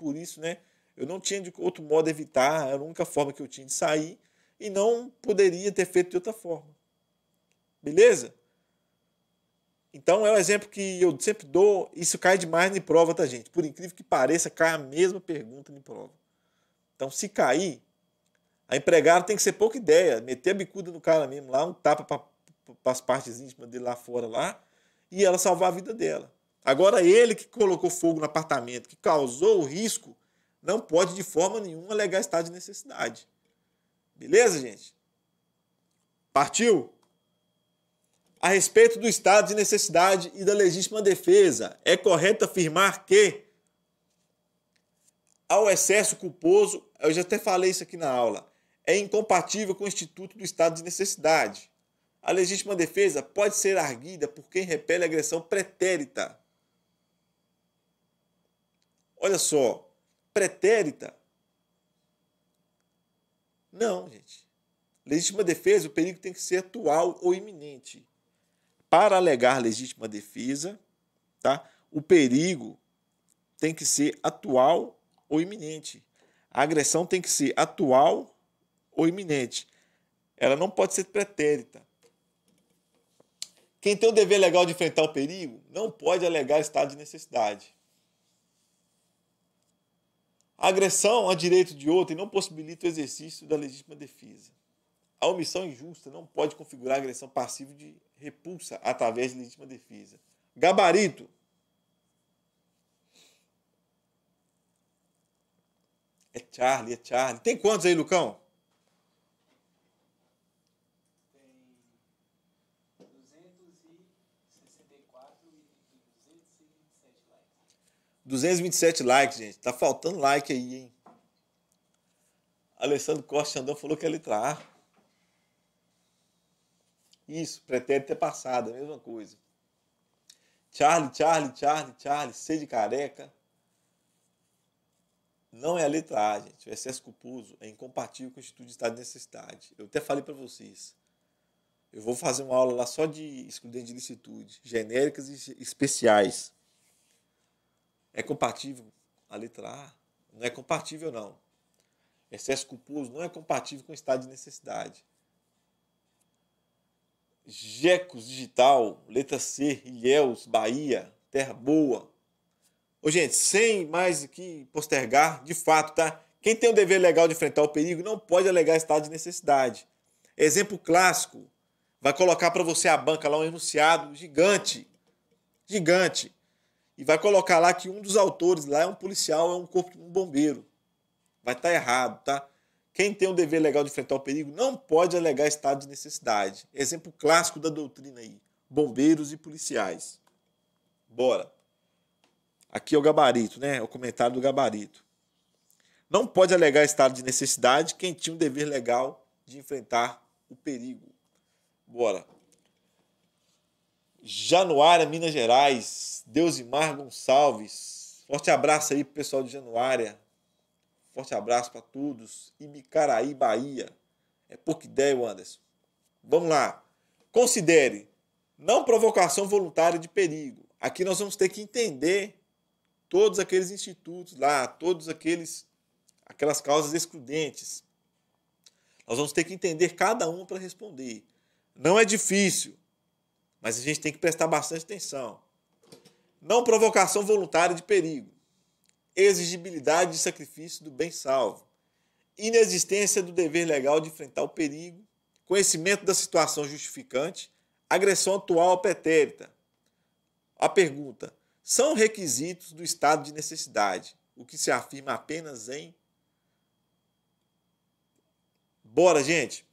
Speaker 1: por isso, né? Eu não tinha de outro modo de evitar, era a única forma que eu tinha de sair e não poderia ter feito de outra forma. Beleza? Então é um exemplo que eu sempre dou, isso cai demais em prova, tá, gente? Por incrível que pareça, cai a mesma pergunta em prova. Então, se cair, a empregada tem que ser pouca ideia, meter a bicuda no cara mesmo lá, um tapa para as partes íntimas dele lá fora lá, e ela salvar a vida dela. Agora, ele que colocou fogo no apartamento, que causou o risco, não pode de forma nenhuma alegar estado de necessidade. Beleza, gente? Partiu? A respeito do estado de necessidade e da legítima defesa, é correto afirmar que ao excesso culposo, eu já até falei isso aqui na aula, é incompatível com o instituto do estado de necessidade. A legítima defesa pode ser arguida por quem repele agressão pretérita Olha só, pretérita. Não, gente. Legítima defesa, o perigo tem que ser atual ou iminente. Para alegar legítima defesa, tá? O perigo tem que ser atual ou iminente. A agressão tem que ser atual ou iminente. Ela não pode ser pretérita. Quem tem o dever legal de enfrentar o perigo não pode alegar estado de necessidade. A agressão a direito de outro não possibilita o exercício da legítima defesa. A omissão injusta não pode configurar agressão passiva de repulsa através de legítima defesa. Gabarito. É Charlie, é Charlie. Tem quantos aí, Lucão? 227 likes, gente. Tá faltando like aí, hein? Alessandro Costa Xandão falou que é letra A. Isso, pretérito ter passado, a mesma coisa. Charlie, Charlie, Charlie, Charlie, C de careca. Não é a letra A, gente. O excesso culposo é incompatível com o Instituto de Estado de Necessidade. Eu até falei para vocês. Eu vou fazer uma aula lá só de excludente de licitude, genéricas e especiais é compatível a letra A? Não é compatível, não. Excesso culposo não é compatível com estado de necessidade. Jecos Digital, letra C, Ilhéus, Bahia, Terra Boa. Ô, gente, sem mais que postergar, de fato, tá? Quem tem o dever legal de enfrentar o perigo não pode alegar estado de necessidade. Exemplo clássico, vai colocar para você a banca lá um enunciado gigante, gigante, e vai colocar lá que um dos autores lá é um policial, é um corpo de um bombeiro. Vai estar tá errado, tá? Quem tem o um dever legal de enfrentar o perigo não pode alegar estado de necessidade. Exemplo clássico da doutrina aí: bombeiros e policiais. Bora. Aqui é o gabarito, né? É o comentário do gabarito. Não pode alegar estado de necessidade quem tinha um dever legal de enfrentar o perigo. Bora. Januária, Minas Gerais, Deusimar Gonçalves. Forte abraço aí pro pessoal de Januária. Forte abraço para todos. Ibicaraí, Bahia. É pouca ideia, Anderson. Vamos lá. Considere não provocação voluntária de perigo. Aqui nós vamos ter que entender todos aqueles institutos lá, todos aqueles aquelas causas excludentes. Nós vamos ter que entender cada um para responder. Não é difícil. Mas a gente tem que prestar bastante atenção. Não provocação voluntária de perigo. Exigibilidade de sacrifício do bem salvo. Inexistência do dever legal de enfrentar o perigo. Conhecimento da situação justificante. Agressão atual ou petérita. A pergunta: são requisitos do estado de necessidade, o que se afirma apenas em. Bora, gente!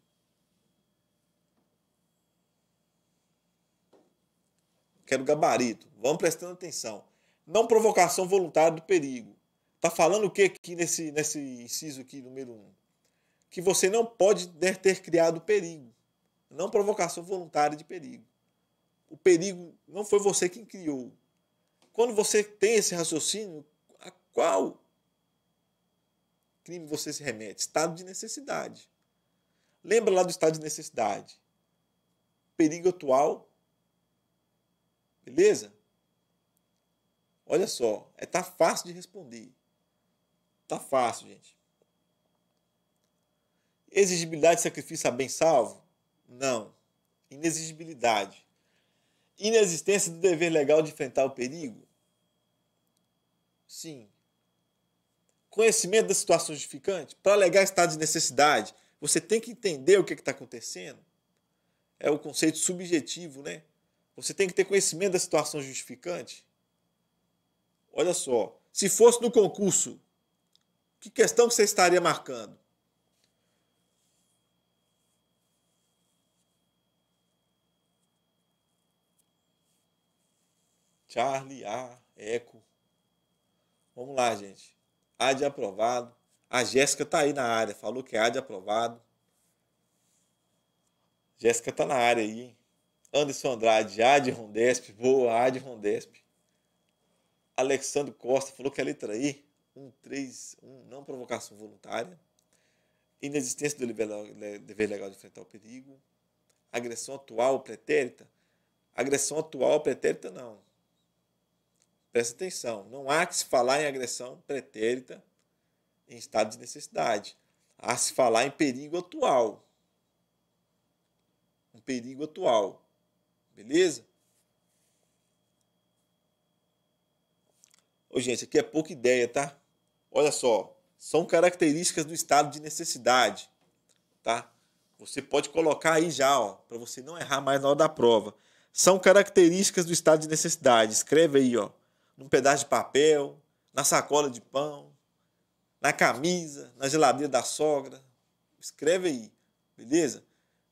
Speaker 1: quero é gabarito. Vamos prestando atenção. Não provocação voluntária do perigo. Está falando o que aqui nesse, nesse inciso aqui, número 1? Um? Que você não pode né, ter criado perigo. Não provocação voluntária de perigo. O perigo não foi você quem criou. Quando você tem esse raciocínio, a qual crime você se remete? Estado de necessidade. Lembra lá do estado de necessidade? Perigo atual Beleza? Olha só, é tá fácil de responder. Tá fácil, gente. Exigibilidade de sacrifício a bem salvo? Não. Inexigibilidade. Inexistência do dever legal de enfrentar o perigo? Sim. Conhecimento da situação justificante Para alegar estado de necessidade, você tem que entender o que é está acontecendo. É o conceito subjetivo, né? Você tem que ter conhecimento da situação justificante. Olha só, se fosse no concurso, que questão que você estaria marcando? Charlie A, Eco. Vamos lá, gente. A de aprovado. A Jéssica tá aí na área, falou que é A de aprovado. Jéssica tá na área aí, hein? Anderson Andrade, Ad Rondesp, boa Ad Rondesp. Alexandre Costa falou que a letra I, um 3, um, não provocação voluntária, inexistência do dever legal de enfrentar o perigo, agressão atual pretérita. Agressão atual pretérita não. Presta atenção, não há que se falar em agressão pretérita em estado de necessidade. Há se falar em perigo atual. Um perigo atual. Beleza? Ô, gente, aqui é pouca ideia, tá? Olha só, são características do estado de necessidade, tá? Você pode colocar aí já, ó, para você não errar mais na hora da prova. São características do estado de necessidade. Escreve aí, ó, num pedaço de papel, na sacola de pão, na camisa, na geladeira da sogra. Escreve aí, beleza?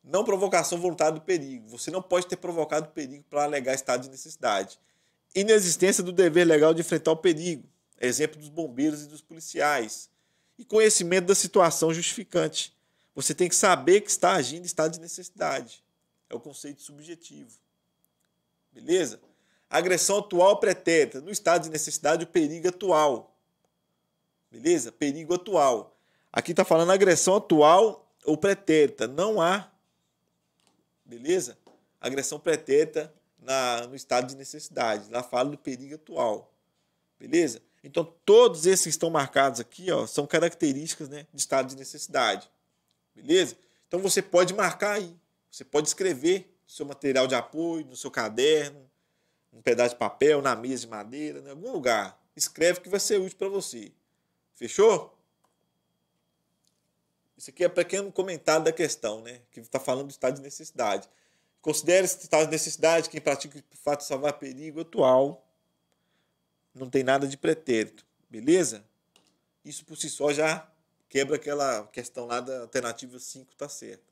Speaker 1: Não provocação voluntária do perigo. Você não pode ter provocado perigo para alegar estado de necessidade. Inexistência do dever legal de enfrentar o perigo. Exemplo dos bombeiros e dos policiais. E conhecimento da situação justificante. Você tem que saber que está agindo em estado de necessidade. É o conceito subjetivo. Beleza? Agressão atual pretérita. No estado de necessidade, o perigo atual. Beleza? Perigo atual. Aqui está falando agressão atual ou pretérita. Não há Beleza? Agressão pretérita na, no estado de necessidade. Lá fala do perigo atual. Beleza? Então, todos esses que estão marcados aqui ó, são características né, de estado de necessidade. Beleza? Então, você pode marcar aí. Você pode escrever no seu material de apoio, no seu caderno, num pedaço de papel, na mesa de madeira, em algum lugar. Escreve que vai ser útil para você. Fechou? Isso aqui é um pequeno comentário da questão, né? Que está falando do estado tá de necessidade. Considere esse estado tá de necessidade quem pratica o fato de salvar perigo atual. Não tem nada de pretérito, beleza? Isso por si só já quebra aquela questão lá da alternativa 5 tá certa.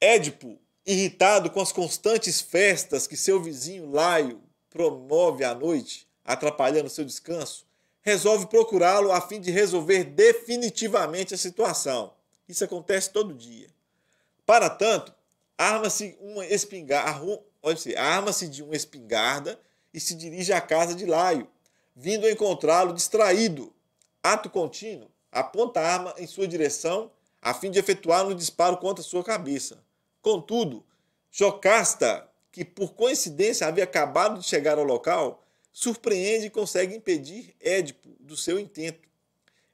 Speaker 1: Édipo, irritado com as constantes festas que seu vizinho Laio promove à noite, atrapalhando seu descanso, resolve procurá-lo a fim de resolver definitivamente a situação. Isso acontece todo dia. Para tanto, arma-se uma espingarda, assim, arma-se de uma espingarda e se dirige à casa de Laio, vindo encontrá-lo distraído. Ato contínuo, aponta a arma em sua direção a fim de efetuar um disparo contra sua cabeça. Contudo, Jocasta, que por coincidência havia acabado de chegar ao local, surpreende e consegue impedir Édipo do seu intento,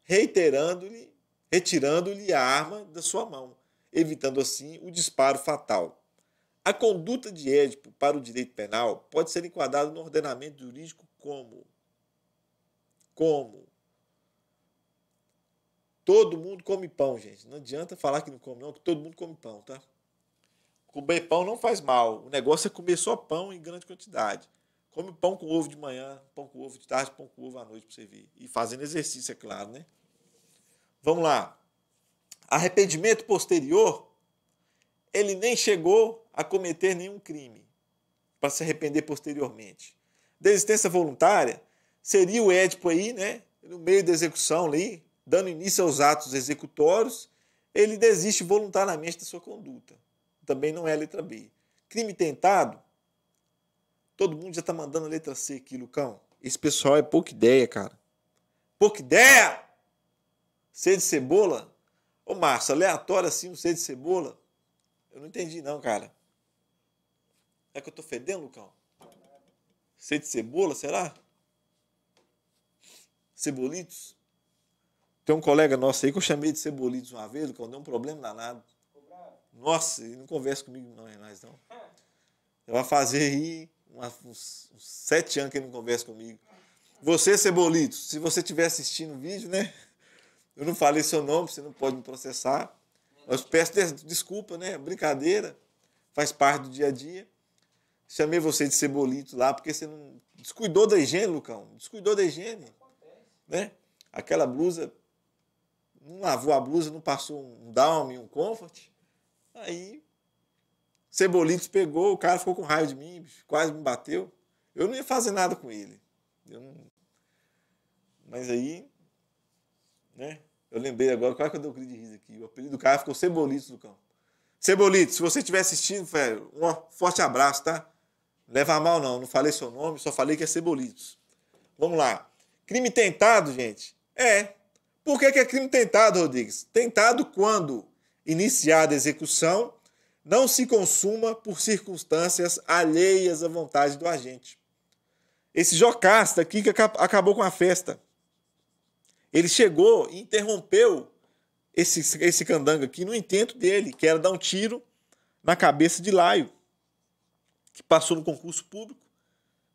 Speaker 1: reiterando-lhe, retirando-lhe a arma da sua mão, evitando assim o disparo fatal. A conduta de Édipo para o direito penal pode ser enquadrada no ordenamento jurídico como como todo mundo come pão, gente. Não adianta falar que não come não, que todo mundo come pão, tá? Comer pão não faz mal. O negócio é comer só pão em grande quantidade. Come pão com ovo de manhã, pão com ovo de tarde, pão com ovo à noite para você ver. E fazendo exercício, é claro, né? Vamos lá. Arrependimento posterior, ele nem chegou a cometer nenhum crime para se arrepender posteriormente. Desistência voluntária seria o Édipo aí, né? No meio da execução ali, dando início aos atos executórios, ele desiste voluntariamente da sua conduta. Também não é letra B. Crime tentado Todo mundo já tá mandando a letra C aqui, Lucão. Esse pessoal é pouca ideia, cara. Pouca ideia! C de cebola? Ô, Márcio, aleatório assim, um C de cebola? Eu não entendi, não, cara. É que eu tô fedendo, Lucão? C de cebola, será? Cebolitos? Tem um colega nosso aí que eu chamei de Cebolitos uma vez, Lucão, deu um problema danado. Nossa, ele não conversa comigo, não, mais é não. Ele vai fazer aí uns, uns sete anos que ele não conversa comigo. Você, Cebolito, se você estiver assistindo o vídeo, né? Eu não falei seu nome, você não pode me processar. Eu peço desculpa, né? Brincadeira, faz parte do dia a dia. Chamei você de cebolito lá, porque você não. Descuidou da higiene, Lucão. Descuidou da higiene. Né? Aquela blusa. Não lavou a blusa, não passou um down, um comfort. Aí Cebolitos pegou, o cara ficou com raiva de mim, quase me bateu. Eu não ia fazer nada com ele. Não... Mas aí, né? Eu lembrei agora, quase que eu dei um grito de riso aqui. O apelido do cara ficou Cebolitos do campo. Cebolitos, se você estiver assistindo, velho, um forte abraço, tá? leva mal, não. Não falei seu nome, só falei que é Cebolitos. Vamos lá. Crime tentado, gente? É. Por que, que é crime tentado, Rodrigues? Tentado quando iniciada a execução não se consuma por circunstâncias alheias à vontade do agente. Esse Jocasta aqui que acabou com a festa. Ele chegou e interrompeu esse, esse candanga aqui no intento dele, que era dar um tiro na cabeça de Laio, que passou no concurso público,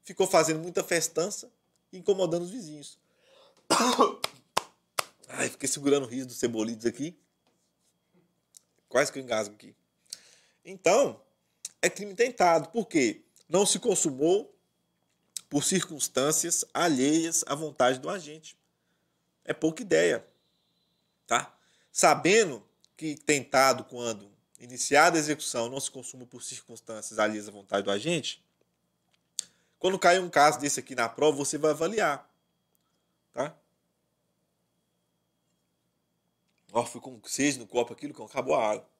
Speaker 1: ficou fazendo muita festança, incomodando os vizinhos. Ai, fiquei segurando o riso dos cebolides aqui. Quase que eu engasgo aqui. Então, é crime tentado, porque não se consumou por circunstâncias alheias à vontade do agente. É pouca ideia, tá? Sabendo que tentado quando iniciada a execução não se consuma por circunstâncias alheias à vontade do agente, quando cair um caso desse aqui na prova, você vai avaliar, tá? Ó, fui com seis no copo aquilo, acabou a água.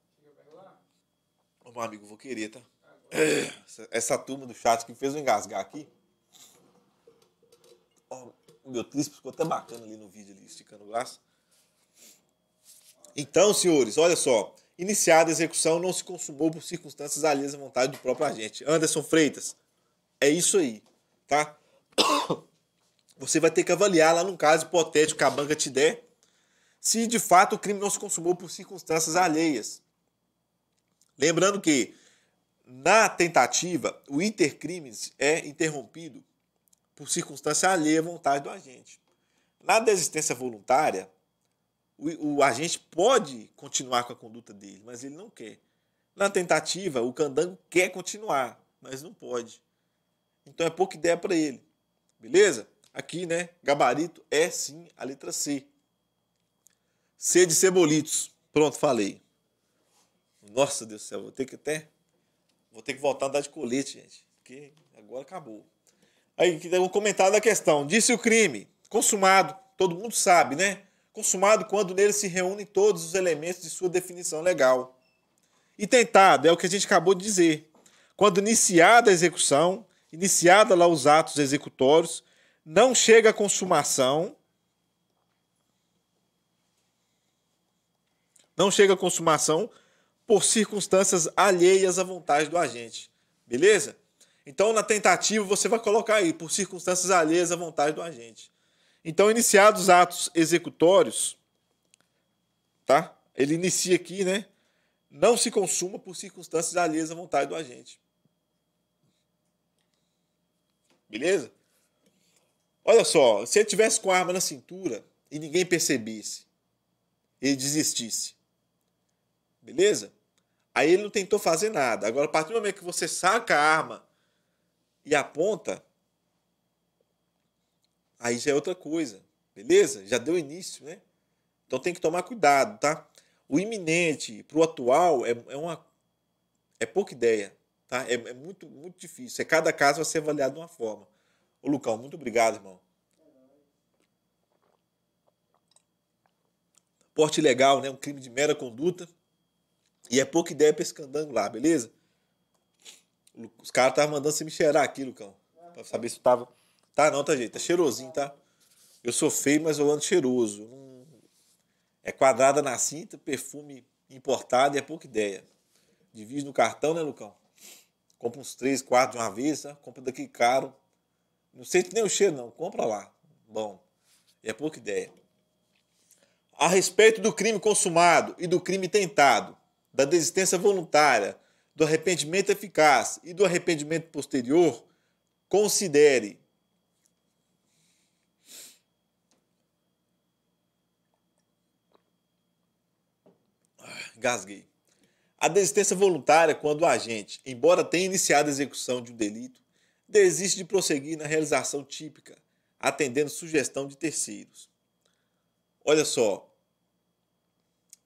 Speaker 1: Ô, meu amigo, vou querer, tá? Essa, é, essa turma do chat que fez eu engasgar aqui. Ó, o meu tríceps ficou até bacana ali no vídeo, ali, esticando o braço. Então, senhores, olha só. Iniciada a execução, não se consumou por circunstâncias alheias à vontade do próprio agente. Anderson Freitas, é isso aí, tá? Você vai ter que avaliar lá num caso hipotético que a banca te der se de fato o crime não se consumou por circunstâncias alheias. Lembrando que na tentativa, o intercrimes é interrompido por circunstância alheia à vontade do agente. Na desistência voluntária, o, o, agente pode continuar com a conduta dele, mas ele não quer. Na tentativa, o candango quer continuar, mas não pode. Então é pouca ideia para ele. Beleza? Aqui, né? Gabarito é sim a letra C. C de cebolitos. Pronto, falei nossa Deus do céu, vou ter que até. Vou ter que voltar a andar de colete, gente. Porque agora acabou. Aí tem um comentário da questão. Disse o crime, consumado, todo mundo sabe, né? Consumado quando nele se reúnem todos os elementos de sua definição legal. E tentado, é o que a gente acabou de dizer. Quando iniciada a execução, iniciada lá os atos executórios, não chega à consumação. Não chega à consumação por circunstâncias alheias à vontade do agente. Beleza? Então, na tentativa, você vai colocar aí, por circunstâncias alheias à vontade do agente. Então, iniciados os atos executórios, tá? Ele inicia aqui, né? Não se consuma por circunstâncias alheias à vontade do agente. Beleza? Olha só, se ele tivesse com a arma na cintura e ninguém percebesse, ele desistisse, Beleza? Aí ele não tentou fazer nada. Agora, a partir do momento que você saca a arma e aponta, aí já é outra coisa. Beleza? Já deu início, né? Então tem que tomar cuidado, tá? O iminente para o atual é, é, uma é pouca ideia, tá? É, é, muito muito difícil. É cada caso vai ser avaliado de uma forma. Ô Lucão, muito obrigado, irmão. Porte legal, né? Um crime de mera conduta. E é pouca ideia pra esse candango lá, beleza? Os caras estavam mandando você me cheirar aqui, Lucão. Pra saber se tava. Tá não, tá, jeito. Tá cheirosinho, tá? Eu sou feio, mas eu ando cheiroso. É quadrada na cinta, perfume importado e é pouca ideia. Divide no cartão, né, Lucão? Compra uns três, quatro de uma vez, né? compra daqui caro. Não sente nem o cheiro, não. Compra lá. Bom, é pouca ideia. A respeito do crime consumado e do crime tentado, da desistência voluntária, do arrependimento eficaz e do arrependimento posterior, considere ah, gasguei. A desistência voluntária quando o agente, embora tenha iniciado a execução de um delito, desiste de prosseguir na realização típica, atendendo sugestão de terceiros. Olha só,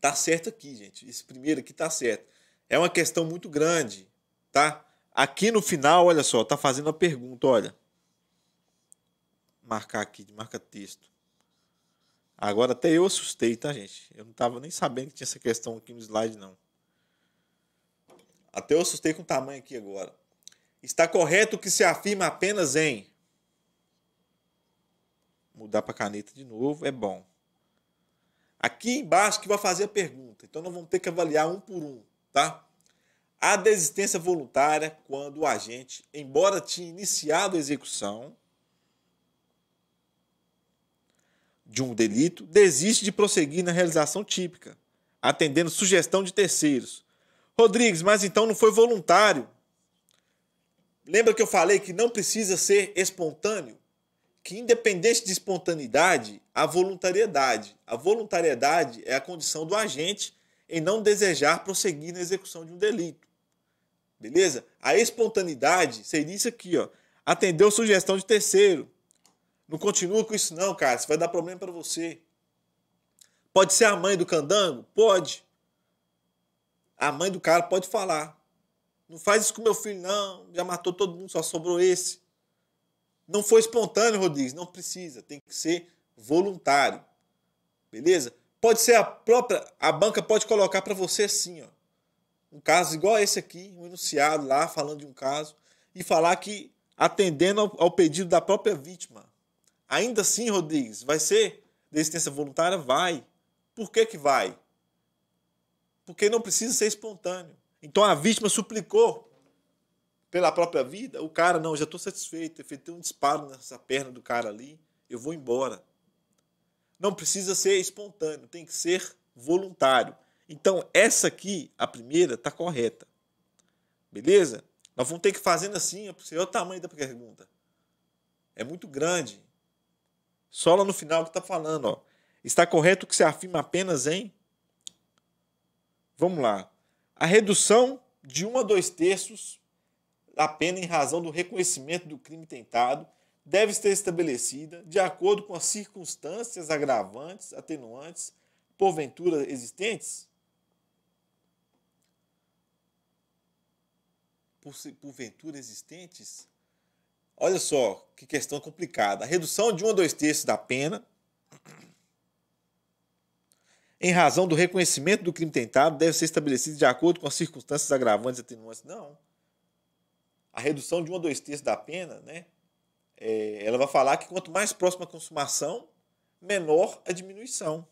Speaker 1: Tá certo aqui, gente. Esse primeiro aqui tá certo. É uma questão muito grande, tá? Aqui no final, olha só, tá fazendo a pergunta, olha. Marcar aqui de marca texto. Agora até eu assustei, tá, gente? Eu não tava nem sabendo que tinha essa questão aqui no slide, não. Até eu assustei com o tamanho aqui agora. Está correto o que se afirma apenas em. Mudar para caneta de novo é bom. Aqui embaixo que vai fazer a pergunta. Então nós vamos ter que avaliar um por um, tá? A desistência voluntária quando o agente, embora tinha iniciado a execução de um delito, desiste de prosseguir na realização típica, atendendo sugestão de terceiros. Rodrigues, mas então não foi voluntário. Lembra que eu falei que não precisa ser espontâneo? que, independente de espontaneidade, há voluntariedade. A voluntariedade é a condição do agente em não desejar prosseguir na execução de um delito. Beleza? A espontaneidade seria isso aqui, ó. Atendeu sugestão de terceiro. Não continua com isso não, cara. Isso vai dar problema para você. Pode ser a mãe do candango? Pode. A mãe do cara pode falar. Não faz isso com meu filho, não. Já matou todo mundo, só sobrou esse. Não foi espontâneo, Rodrigues. Não precisa. Tem que ser voluntário. Beleza? Pode ser a própria. A banca pode colocar para você assim, ó. Um caso igual a esse aqui, um enunciado lá falando de um caso, e falar que atendendo ao, ao pedido da própria vítima. Ainda assim, Rodrigues, vai ser desistência voluntária? Vai. Por que, que vai? Porque não precisa ser espontâneo. Então a vítima suplicou pela própria vida, o cara, não, já estou satisfeito, efetuei um disparo nessa perna do cara ali, eu vou embora. Não precisa ser espontâneo, tem que ser voluntário. Então, essa aqui, a primeira, está correta. Beleza? Nós vamos ter que fazendo assim, porque é o tamanho da pergunta. É muito grande. Só lá no final que está falando, ó. Está correto que se afirma apenas em. Vamos lá. A redução de 1 a 2 terços a pena em razão do reconhecimento do crime tentado deve ser estabelecida de acordo com as circunstâncias agravantes, atenuantes, porventura existentes? Por, porventura existentes? Olha só que questão complicada. A redução de um a dois terços da pena, em razão do reconhecimento do crime tentado, deve ser estabelecida de acordo com as circunstâncias agravantes e atenuantes. Não a redução de uma dois terços da pena, né? É, ela vai falar que quanto mais próxima a consumação, menor a diminuição.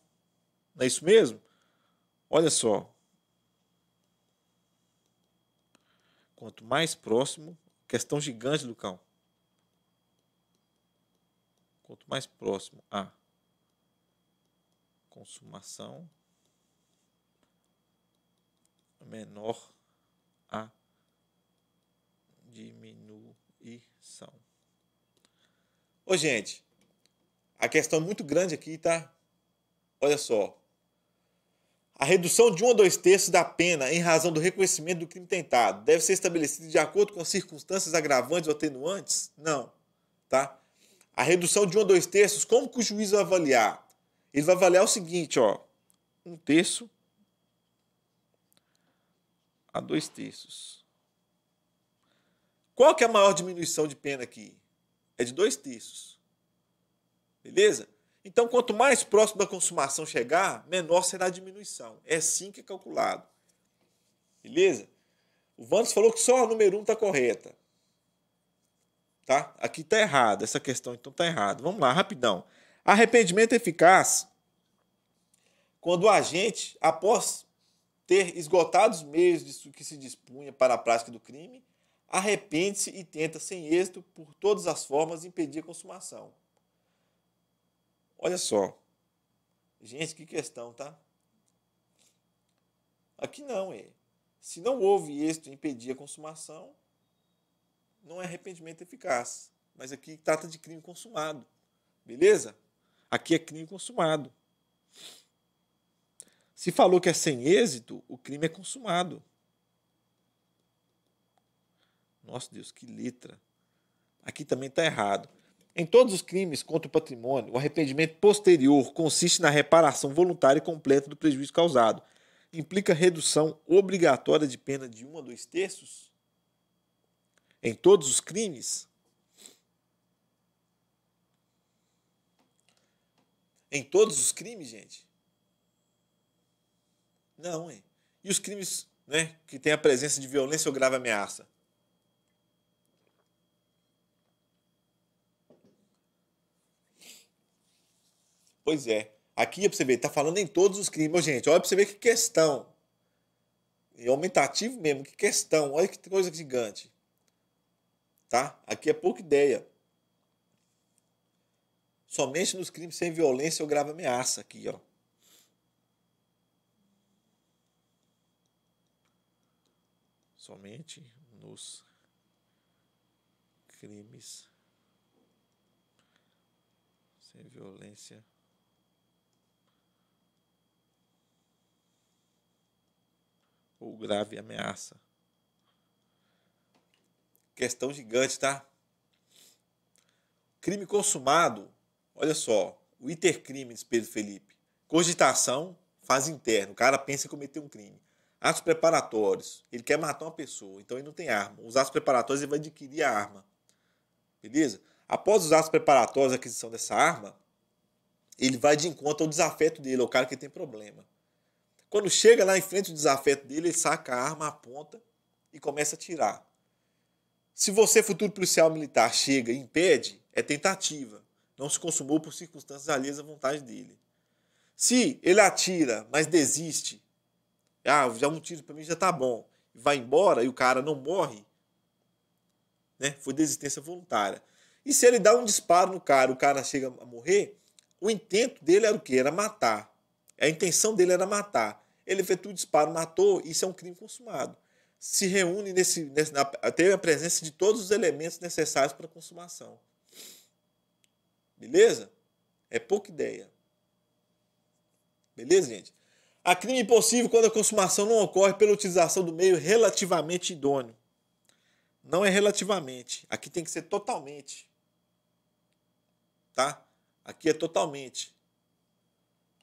Speaker 1: Não é isso mesmo? Olha só. Quanto mais próximo, questão gigante, Lucão. Quanto mais próximo a consumação, menor a diminuição. Ô, gente, a questão é muito grande aqui, tá? Olha só. A redução de um a dois terços da pena em razão do reconhecimento do crime tentado deve ser estabelecida de acordo com circunstâncias agravantes ou atenuantes? Não, tá? A redução de um a dois terços, como que o juiz vai avaliar? Ele vai avaliar o seguinte, ó. Um terço a dois terços. Qual que é a maior diminuição de pena aqui? É de dois terços. Beleza? Então, quanto mais próximo da consumação chegar, menor será a diminuição. É assim que é calculado. Beleza? O Vandes falou que só a número 1 um está correta. Tá? Aqui está errado, essa questão então está errada. Vamos lá, rapidão. Arrependimento eficaz quando o agente, após ter esgotado os meios que se dispunha para a prática do crime, arrepende-se e tenta, sem êxito, por todas as formas, impedir a consumação. Olha só. Gente, que questão, tá? Aqui não, é. Se não houve êxito em impedir a consumação, não é arrependimento eficaz. Mas aqui trata de crime consumado. Beleza? Aqui é crime consumado. Se falou que é sem êxito, o crime é consumado. Nossa Deus, que letra. Aqui também está errado. Em todos os crimes contra o patrimônio, o arrependimento posterior consiste na reparação voluntária e completa do prejuízo causado. Implica redução obrigatória de pena de um a dois terços? Em todos os crimes? Em todos os crimes, gente? Não, hein? E os crimes né, que têm a presença de violência ou grave ameaça? Pois é. Aqui, pra você ver, tá falando em todos os crimes. gente, olha pra você ver que questão. E aumentativo mesmo, que questão. Olha que coisa gigante. Tá? Aqui é pouca ideia. Somente nos crimes sem violência eu gravo ameaça aqui, ó. Somente nos crimes sem violência ou grave ameaça. Questão gigante, tá? Crime consumado, olha só, o intercrime de Pedro Felipe. Cogitação, fase interna, o cara pensa em cometer um crime. Atos preparatórios, ele quer matar uma pessoa, então ele não tem arma. Os atos preparatórios, ele vai adquirir a arma. Beleza? Após os atos preparatórios, a aquisição dessa arma, ele vai de encontro ao desafeto dele, o cara que tem problema. Quando chega lá em frente o desafeto dele, ele saca a arma, aponta e começa a tirar. Se você, futuro policial militar, chega e impede, é tentativa. Não se consumou por circunstâncias alheias à vontade dele. Se ele atira, mas desiste, ah, já um tiro para mim já tá bom, e vai embora e o cara não morre, né? Foi desistência voluntária. E se ele dá um disparo no cara, o cara chega a morrer, o intento dele era o quê? Era matar. A intenção dele era matar. Ele efetua o disparo, matou, isso é um crime consumado. Se reúne nesse, nesse na, teve a presença de todos os elementos necessários para a consumação. Beleza? É pouca ideia. Beleza, gente? a crime impossível quando a consumação não ocorre pela utilização do meio relativamente idôneo. Não é relativamente. Aqui tem que ser totalmente. Tá? Aqui é totalmente.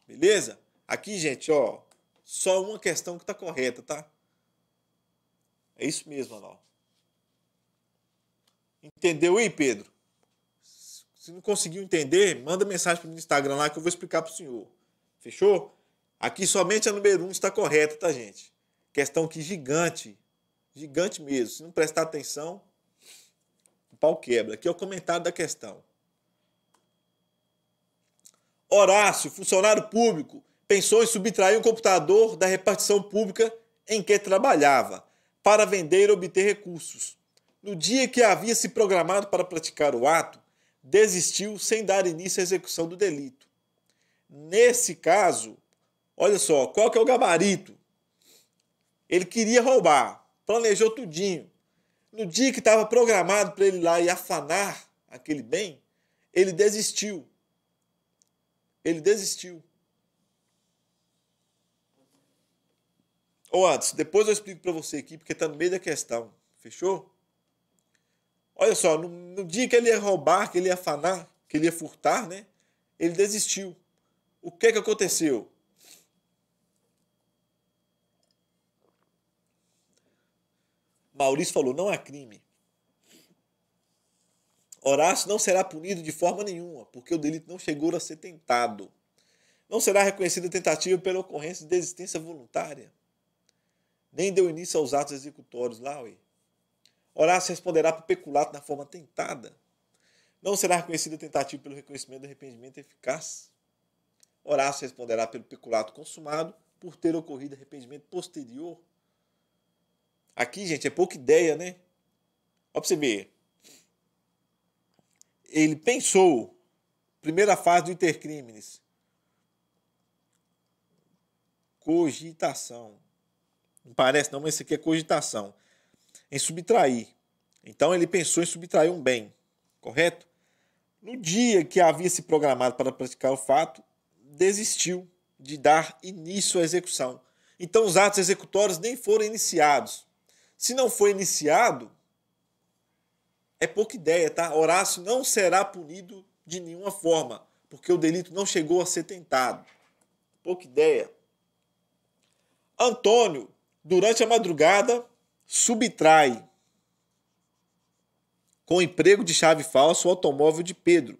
Speaker 1: Beleza? Aqui, gente, ó, só uma questão que tá correta, tá? É isso mesmo, ó. Entendeu aí, Pedro? Se não conseguiu entender, manda mensagem para o Instagram lá que eu vou explicar para o senhor. Fechou? Aqui somente a número 1 um está correta, tá, gente? Questão que gigante. Gigante mesmo. Se não prestar atenção, o pau quebra. Aqui é o comentário da questão. Horácio, funcionário público, pensou em subtrair um computador da repartição pública em que trabalhava, para vender e obter recursos. No dia que havia se programado para praticar o ato, desistiu sem dar início à execução do delito. Nesse caso, olha só, qual que é o gabarito? Ele queria roubar, planejou tudinho. No dia que estava programado para ele ir lá e afanar aquele bem, ele desistiu. Ele desistiu. Ô antes depois eu explico para você aqui, porque tá no meio da questão. Fechou? Olha só, no, no, dia que ele ia roubar, que ele ia afanar, que ele ia furtar, né? Ele desistiu. O que que aconteceu? Maurício falou: não há crime. Horácio não será punido de forma nenhuma, porque o delito não chegou a ser tentado. Não será reconhecida a tentativa pela ocorrência de desistência voluntária nem deu início aos atos executórios lá, ué. Horácio responderá o peculato na forma tentada. Não será reconhecida a tentativa pelo reconhecimento do arrependimento eficaz. Horácio responderá pelo peculato consumado por ter ocorrido arrependimento posterior. Aqui, gente, é pouca ideia, né? Ó, pra você ver. Ele pensou, primeira fase do intercrimes, cogitação. Parece não, mas isso aqui é cogitação. Em subtrair. Então ele pensou em subtrair um bem, correto? No dia que havia se programado para praticar o fato, desistiu de dar início à execução. Então os atos executórios nem foram iniciados. Se não foi iniciado, é pouca ideia, tá? Horácio não será punido de nenhuma forma, porque o delito não chegou a ser tentado. Pouca ideia. Antônio durante a madrugada, subtrai com emprego de chave falsa o automóvel de Pedro.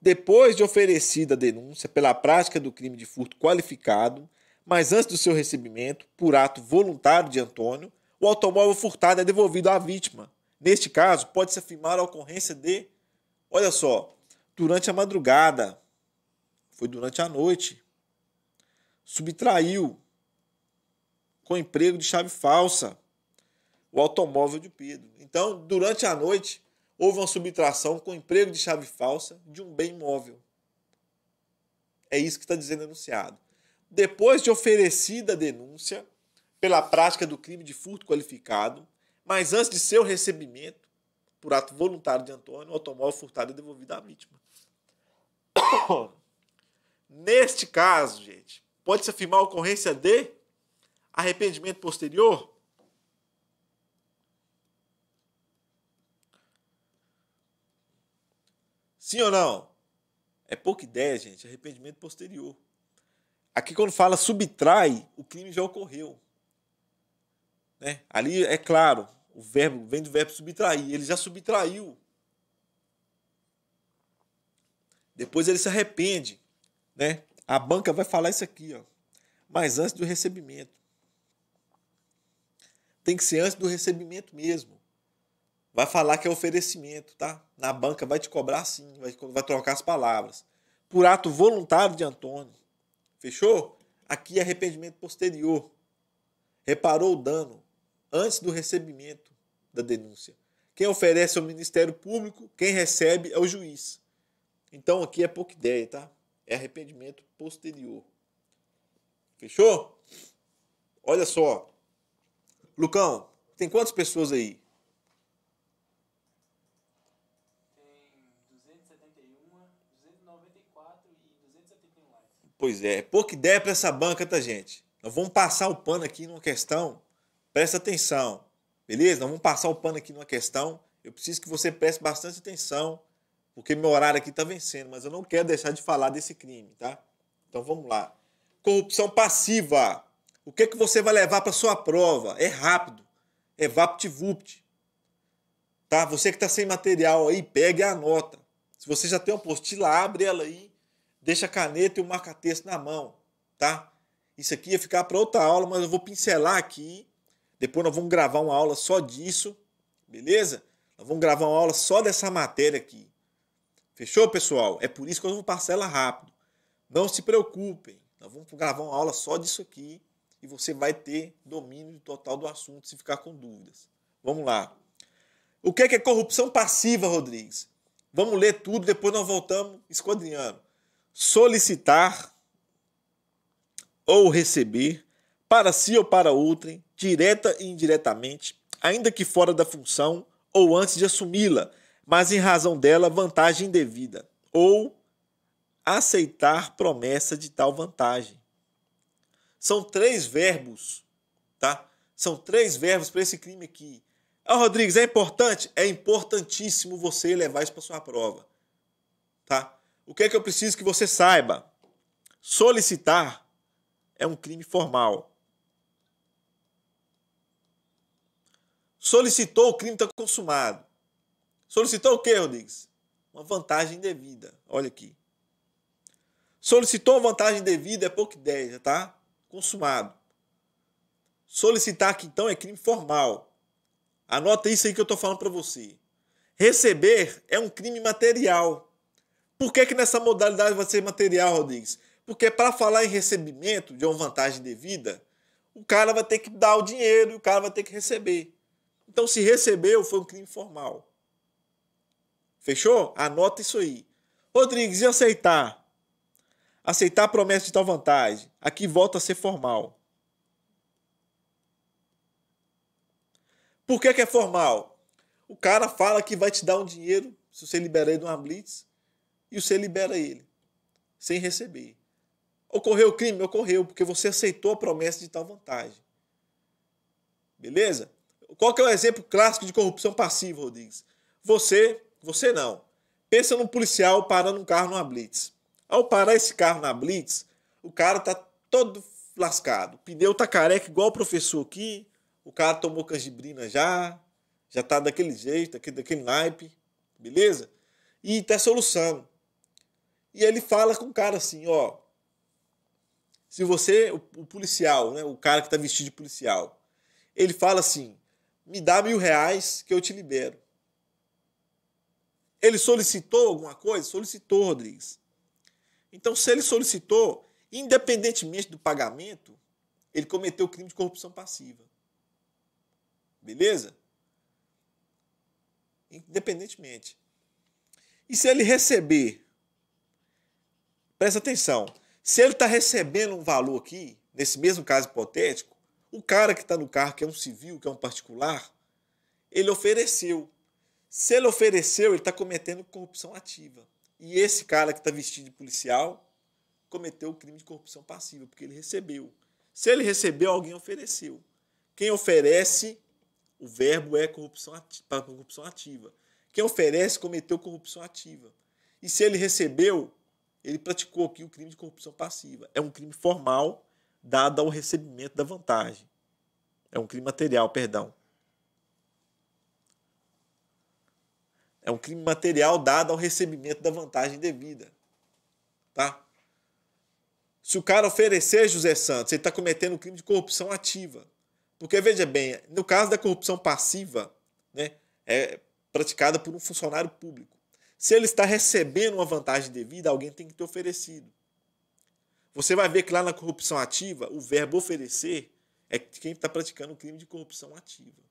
Speaker 1: Depois de oferecida a denúncia pela prática do crime de furto qualificado, mas antes do seu recebimento, por ato voluntário de Antônio, o automóvel furtado é devolvido à vítima. Neste caso, pode-se afirmar a ocorrência de, olha só, durante a madrugada, foi durante a noite, subtraiu com emprego de chave falsa, o automóvel de Pedro. Então, durante a noite, houve uma subtração com emprego de chave falsa de um bem imóvel. É isso que está dizendo enunciado. Depois de oferecida a denúncia pela prática do crime de furto qualificado, mas antes de seu recebimento, por ato voluntário de Antônio, o automóvel furtado é devolvido à vítima. Neste caso, gente, pode-se afirmar a ocorrência de arrependimento posterior? Sim ou não? É pouca ideia, gente. Arrependimento posterior. Aqui, quando fala subtrai, o crime já ocorreu. Né? Ali, é claro, o verbo vem do verbo subtrair. Ele já subtraiu. Depois ele se arrepende. Né? A banca vai falar isso aqui. Ó. Mas antes do recebimento tem que ser antes do recebimento mesmo. Vai falar que é oferecimento, tá? Na banca vai te cobrar sim, vai, vai trocar as palavras. Por ato voluntário de Antônio. Fechou? Aqui é arrependimento posterior. Reparou o dano antes do recebimento da denúncia. Quem oferece é o Ministério Público, quem recebe é o juiz. Então aqui é pouca ideia, tá? É arrependimento posterior. Fechou? Olha só. Lucão, tem quantas pessoas aí? Tem 271, 294 e 271 likes. Pois é, pouca ideia para essa banca, tá, gente? Nós vamos passar o pano aqui numa questão, presta atenção, beleza? Nós vamos passar o pano aqui numa questão, eu preciso que você preste bastante atenção, porque meu horário aqui tá vencendo, mas eu não quero deixar de falar desse crime, tá? Então vamos lá. Corrupção passiva. O que, é que você vai levar para sua prova? É rápido. É VaptVupt. Tá? Você que está sem material aí, pegue a nota. Se você já tem uma apostila, abre ela aí, deixa a caneta e o marca-texto na mão, tá? Isso aqui ia ficar para outra aula, mas eu vou pincelar aqui. Depois nós vamos gravar uma aula só disso, beleza? Nós vamos gravar uma aula só dessa matéria aqui. Fechou, pessoal? É por isso que eu vou parcela rápido. Não se preocupem, nós vamos gravar uma aula só disso aqui e você vai ter domínio total do assunto se ficar com dúvidas. Vamos lá. O que é, que é corrupção passiva, Rodrigues? Vamos ler tudo, depois nós voltamos esquadrinhando. Solicitar ou receber, para si ou para outrem, direta e indiretamente, ainda que fora da função ou antes de assumi-la, mas em razão dela, vantagem indevida, ou aceitar promessa de tal vantagem, são três verbos, tá? São três verbos para esse crime aqui. Ah, oh, Rodrigues, é importante? É importantíssimo você levar isso para sua prova, tá? O que é que eu preciso que você saiba? Solicitar é um crime formal. Solicitou, o crime está consumado. Solicitou o quê, Rodrigues? Uma vantagem devida. Olha aqui. Solicitou uma vantagem devida é pouco ideia, tá? consumado. Solicitar que então é crime formal. Anota isso aí que eu estou falando para você. Receber é um crime material. Por que, que nessa modalidade vai ser material, Rodrigues? Porque para falar em recebimento de uma vantagem devida, o cara vai ter que dar o dinheiro e o cara vai ter que receber. Então, se recebeu, foi um crime formal. Fechou? Anota isso aí. Rodrigues, e aceitar? aceitar a promessa de tal vantagem. Aqui volta a ser formal. Por que, que é formal? O cara fala que vai te dar um dinheiro se você liberar ele de uma blitz e você libera ele sem receber. Ocorreu o crime? Ocorreu, porque você aceitou a promessa de tal vantagem. Beleza? Qual que é o exemplo clássico de corrupção passiva, Rodrigues? Você, você não. Pensa num policial parando um carro numa blitz. Ao parar esse carro na Blitz, o cara tá todo lascado. O pneu tá careca igual o professor aqui. O cara tomou canjibrina já. Já tá daquele jeito, daquele, daquele naipe. Beleza? E tá soluçando. E ele fala com o cara assim, ó. Se você, o, o policial, né, o cara que tá vestido de policial, ele fala assim: me dá mil reais que eu te libero. Ele solicitou alguma coisa? Solicitou, Rodrigues. Então, se ele solicitou, independentemente do pagamento, ele cometeu o crime de corrupção passiva. Beleza? Independentemente. E se ele receber, presta atenção, se ele está recebendo um valor aqui, nesse mesmo caso hipotético, o cara que está no carro, que é um civil, que é um particular, ele ofereceu. Se ele ofereceu, ele está cometendo corrupção ativa. E esse cara que está vestido de policial cometeu o crime de corrupção passiva, porque ele recebeu. Se ele recebeu, alguém ofereceu. Quem oferece, o verbo é corrupção ativa, corrupção ativa. Quem oferece cometeu corrupção ativa. E se ele recebeu, ele praticou aqui o crime de corrupção passiva. É um crime formal dado ao recebimento da vantagem. É um crime material, perdão. É um crime material dado ao recebimento da vantagem devida. Tá? Se o cara oferecer José Santos, ele está cometendo um crime de corrupção ativa. Porque, veja bem, no caso da corrupção passiva, né, é praticada por um funcionário público. Se ele está recebendo uma vantagem devida, alguém tem que ter oferecido. Você vai ver que lá na corrupção ativa, o verbo oferecer é quem está praticando o crime de corrupção ativa.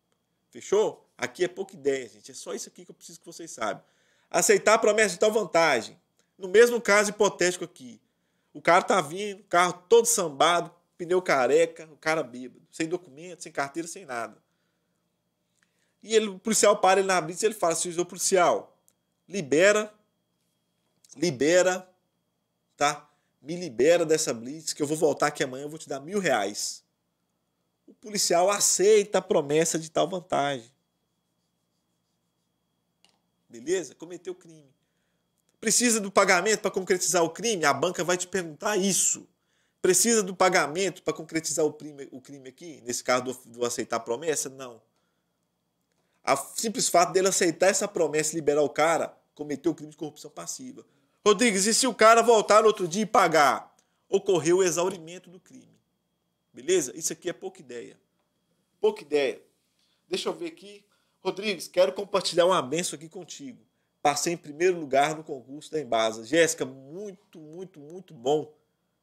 Speaker 1: Fechou? Aqui é pouca ideia, gente. É só isso aqui que eu preciso que vocês saibam. Aceitar a promessa de tal vantagem. No mesmo caso hipotético aqui. O cara tá vindo, carro todo sambado, pneu careca, o cara bêbado, sem documento, sem carteira, sem nada. E ele, o policial para ele na blitz ele fala: se o policial, libera, libera, tá? Me libera dessa blitz que eu vou voltar aqui amanhã, eu vou te dar mil reais o policial aceita a promessa de tal vantagem. Beleza? Cometeu crime. Precisa do pagamento para concretizar o crime? A banca vai te perguntar isso. Precisa do pagamento para concretizar o crime, o crime aqui? Nesse caso do, do aceitar a promessa? Não. O simples fato dele aceitar essa promessa e liberar o cara, cometeu o crime de corrupção passiva. Rodrigues, e se o cara voltar no outro dia e pagar? Ocorreu o exaurimento do crime. Beleza? Isso aqui é pouca ideia. Pouca ideia. Deixa eu ver aqui. Rodrigues, quero compartilhar uma benção aqui contigo. Passei em primeiro lugar no concurso da Embasa. Jéssica, muito, muito, muito bom,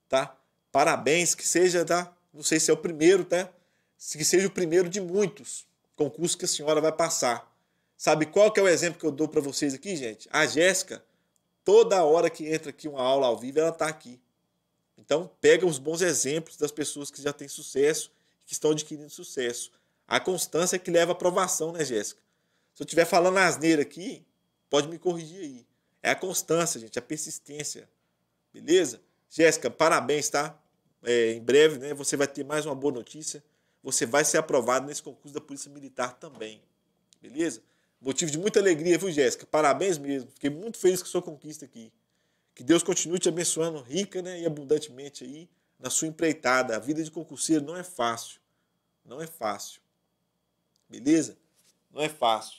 Speaker 1: tá? Parabéns, que seja, tá? Não sei se é o primeiro, tá? Que seja o primeiro de muitos concursos que a senhora vai passar. Sabe qual que é o exemplo que eu dou para vocês aqui, gente? A Jéssica, toda hora que entra aqui uma aula ao vivo, ela tá aqui. Então, pega os bons exemplos das pessoas que já têm sucesso, que estão adquirindo sucesso. A constância é que leva à aprovação, né, Jéssica? Se eu estiver falando asneira aqui, pode me corrigir aí. É a constância, gente, a persistência. Beleza? Jéssica, parabéns, tá? É, em breve, né, você vai ter mais uma boa notícia. Você vai ser aprovado nesse concurso da Polícia Militar também. Beleza? Motivo de muita alegria, viu, Jéssica? Parabéns mesmo. Fiquei muito feliz com a sua conquista aqui. Que Deus continue te abençoando rica né, e abundantemente aí na sua empreitada. A vida de concurseiro não é fácil. Não é fácil. Beleza? Não é fácil.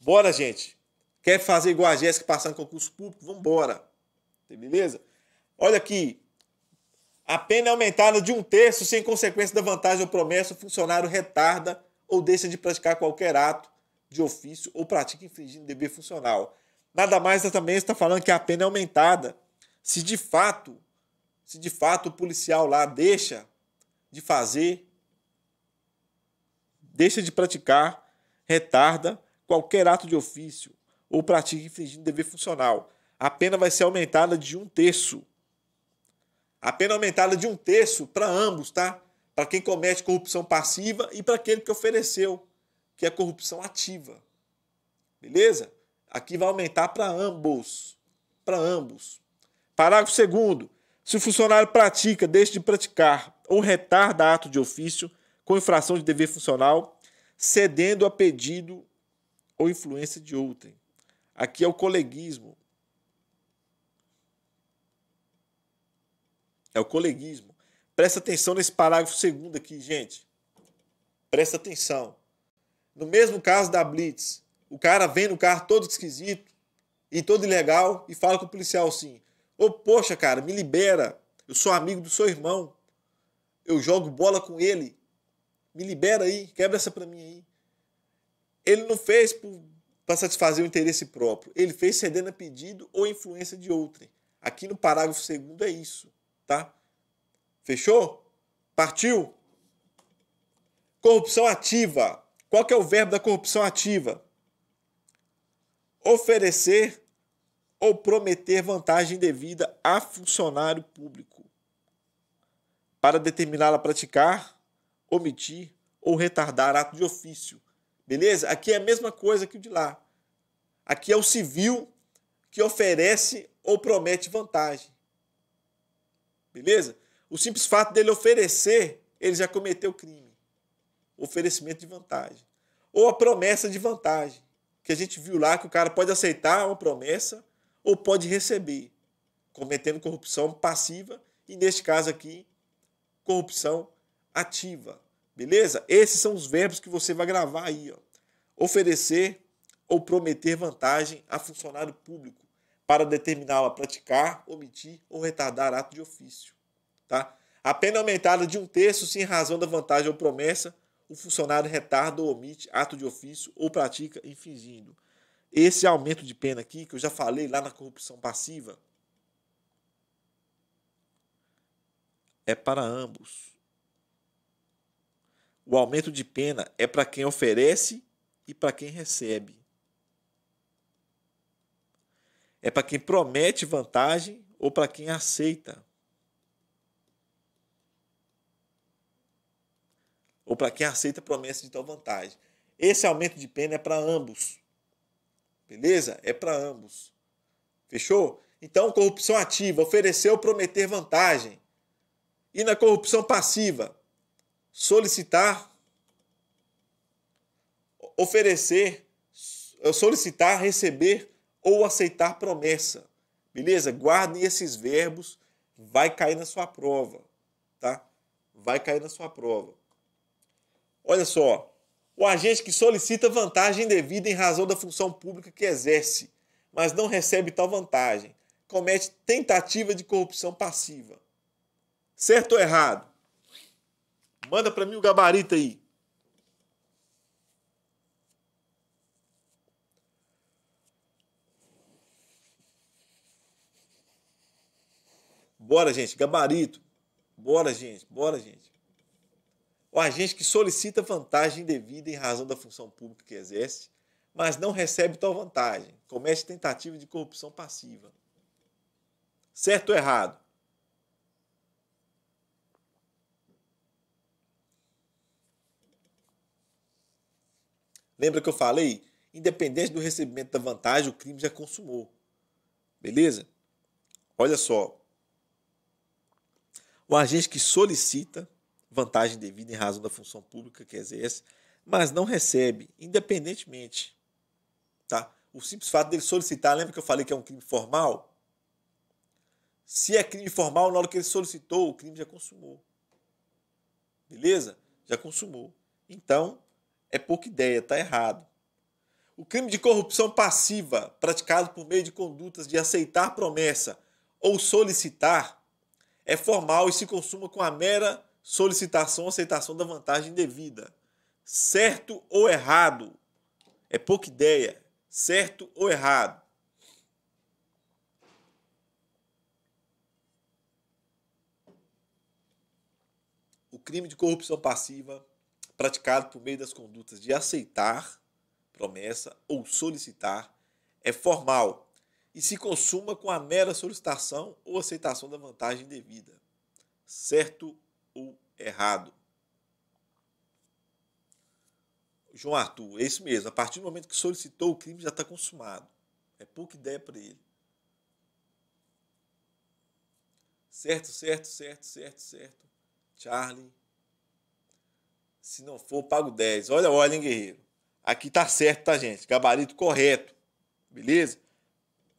Speaker 1: Bora, gente. Quer fazer igual a Jéssica passar no concurso público? Vambora. Beleza? Olha aqui. A pena é aumentada de um terço sem consequência da vantagem ou promessa, o funcionário retarda ou deixa de praticar qualquer ato de ofício ou pratica infringindo dever funcional. Nada mais também está falando que a pena é aumentada. Se de fato, se de fato o policial lá deixa de fazer, deixa de praticar, retarda qualquer ato de ofício ou pratica infringindo dever funcional, a pena vai ser aumentada de um terço. A pena é aumentada de um terço para ambos, tá? Para quem comete corrupção passiva e para aquele que ofereceu, que é corrupção ativa. Beleza? Aqui vai aumentar para ambos. Para ambos. Parágrafo 2. Se o funcionário pratica, deixa de praticar ou retarda ato de ofício com infração de dever funcional, cedendo a pedido ou influência de outrem. Aqui é o coleguismo. É o coleguismo. Presta atenção nesse parágrafo segundo aqui, gente. Presta atenção. No mesmo caso da Blitz, o cara vem no carro todo esquisito e todo ilegal e fala com o policial assim: Ô, oh, poxa, cara, me libera. Eu sou amigo do seu irmão. Eu jogo bola com ele. Me libera aí, quebra essa pra mim aí. Ele não fez para satisfazer o interesse próprio. Ele fez cedendo a pedido ou influência de outrem. Aqui no parágrafo segundo é isso, tá? Fechou? Partiu? Corrupção ativa. Qual que é o verbo da corrupção ativa? oferecer ou prometer vantagem devida a funcionário público para determinar a praticar, omitir ou retardar ato de ofício. Beleza? Aqui é a mesma coisa que o de lá. Aqui é o civil que oferece ou promete vantagem. Beleza? O simples fato dele oferecer, ele já cometeu crime. Oferecimento de vantagem. Ou a promessa de vantagem que a gente viu lá que o cara pode aceitar uma promessa ou pode receber, cometendo corrupção passiva e, neste caso aqui, corrupção ativa. Beleza? Esses são os verbos que você vai gravar aí. Ó. Oferecer ou prometer vantagem a funcionário público para determiná la praticar, omitir ou retardar ato de ofício. Tá? A pena aumentada de um terço se em razão da vantagem ou promessa o funcionário retarda ou omite ato de ofício ou pratica infringindo. Esse aumento de pena aqui, que eu já falei lá na corrupção passiva, é para ambos. O aumento de pena é para quem oferece e para quem recebe. É para quem promete vantagem ou para quem aceita. ou para quem aceita a promessa de tal vantagem. Esse aumento de pena é para ambos. Beleza? É para ambos. Fechou? Então, corrupção ativa, oferecer ou prometer vantagem. E na corrupção passiva, solicitar, oferecer, eh, solicitar, receber ou aceitar promessa. Beleza? Guardem esses verbos, vai cair na sua prova, tá? Vai cair na sua prova. Olha só, o agente que solicita vantagem devida em razão da função pública que exerce, mas não recebe tal vantagem, comete tentativa de corrupção passiva. Certo ou errado? Manda para mim o gabarito aí. Bora, gente, gabarito. Bora, gente, bora, gente o agente que solicita vantagem devida em razão da função pública que exerce, mas não recebe tal vantagem, comete tentativa de corrupção passiva. Certo ou errado? Lembra que eu falei? Independente do recebimento da vantagem, o crime já consumou. Beleza? Olha só. O agente que solicita vantagem devida em razão da função pública que é exerce, mas não recebe, independentemente. Tá? O simples fato dele solicitar, lembra que eu falei que é um crime formal? Se é crime formal, na hora que ele solicitou, o crime já consumou. Beleza? Já consumou. Então, é pouca ideia, está errado. O crime de corrupção passiva, praticado por meio de condutas de aceitar promessa ou solicitar, é formal e se consuma com a mera solicitação ou aceitação da vantagem devida. Certo ou errado? É pouca ideia. Certo ou errado? O crime de corrupção passiva praticado por meio das condutas de aceitar promessa ou solicitar é formal e se consuma com a mera solicitação ou aceitação da vantagem devida. Certo ou errado. João Arthur, é isso mesmo. A partir do momento que solicitou, o crime já está consumado. É pouca ideia para ele. Certo, certo, certo, certo, certo. Charlie. Se não for, pago 10. Olha, olha, hein, guerreiro. Aqui tá certo, tá, gente? Gabarito correto. Beleza?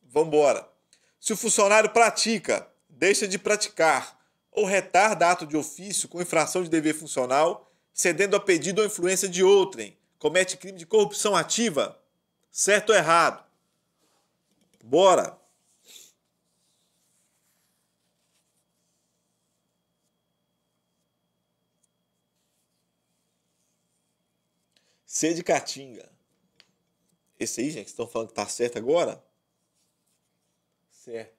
Speaker 1: Vamos embora. Se o funcionário pratica, deixa de praticar ou retarda ato de ofício com infração de dever funcional, cedendo a pedido ou influência de outrem, comete crime de corrupção ativa? Certo ou errado? Bora! C de Caatinga. Esse aí, gente, que estão falando que tá certo agora? Certo.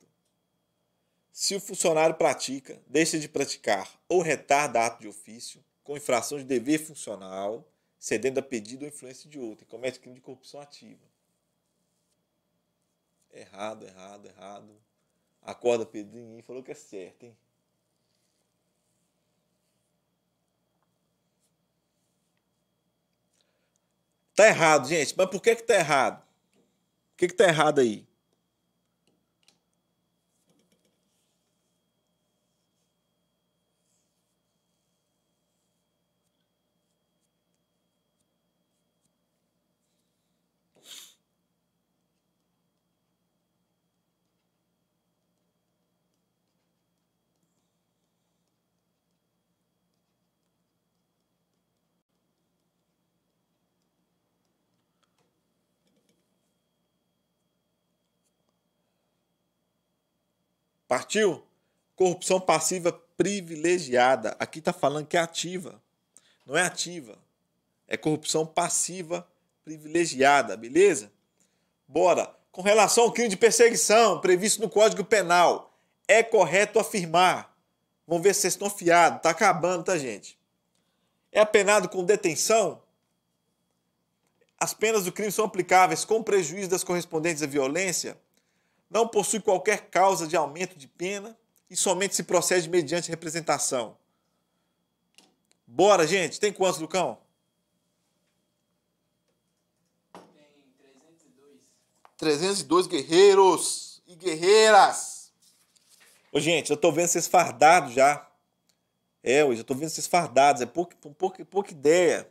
Speaker 1: Se o funcionário pratica, deixa de praticar ou retarda ato de ofício com infração de dever funcional, cedendo a pedido ou influência de outro, e comete crime de corrupção ativa. Errado, errado, errado. Acorda, Pedrinho, e falou que é certo, hein? Tá errado, gente. Mas por que que tá errado? O que que tá errado aí? Partiu? Corrupção passiva privilegiada. Aqui está falando que é ativa. Não é ativa. É corrupção passiva privilegiada, beleza? Bora. Com relação ao crime de perseguição previsto no Código Penal, é correto afirmar. Vamos ver se vocês estão fiados. Tá acabando, tá, gente? É apenado com detenção? As penas do crime são aplicáveis com prejuízo das correspondentes à violência? não possui qualquer causa de aumento de pena e somente se procede mediante representação. Bora, gente. Tem quantos, Lucão? Tem 302. 302 guerreiros e guerreiras. Ô, gente, eu tô vendo vocês fardados já. É, hoje eu tô vendo vocês fardados. É pouca, pouca, pouca ideia.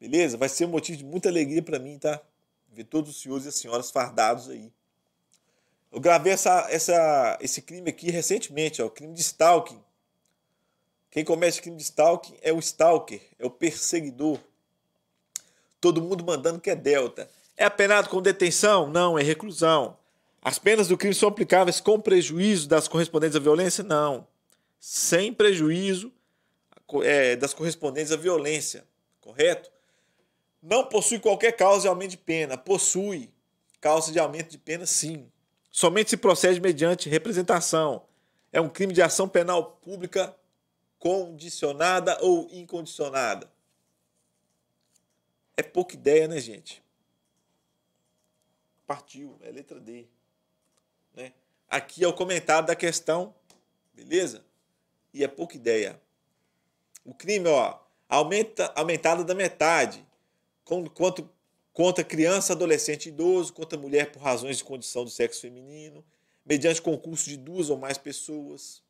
Speaker 1: Beleza? Vai ser um motivo de muita alegria para mim, tá? Ver todos os senhores e as senhoras fardados aí. Eu gravei essa, essa, esse crime aqui recentemente, ó, o crime de stalking. Quem comete crime de stalking é o stalker, é o perseguidor. Todo mundo mandando que é delta. É apenado com detenção? Não, é reclusão. As penas do crime são aplicáveis com prejuízo das correspondentes à violência? Não. Sem prejuízo é, das correspondentes à violência. Correto? Não possui qualquer causa de aumento de pena. Possui causa de aumento de pena, sim. Somente se procede mediante representação. É um crime de ação penal pública condicionada ou incondicionada. É pouca ideia, né, gente? Partiu, é letra D. Né? Aqui é o comentário da questão, beleza? E é pouca ideia. O crime, ó, aumenta, aumentado da metade, com, quanto contra criança, adolescente e idoso, contra mulher por razões de condição do sexo feminino, mediante concurso de duas ou mais pessoas.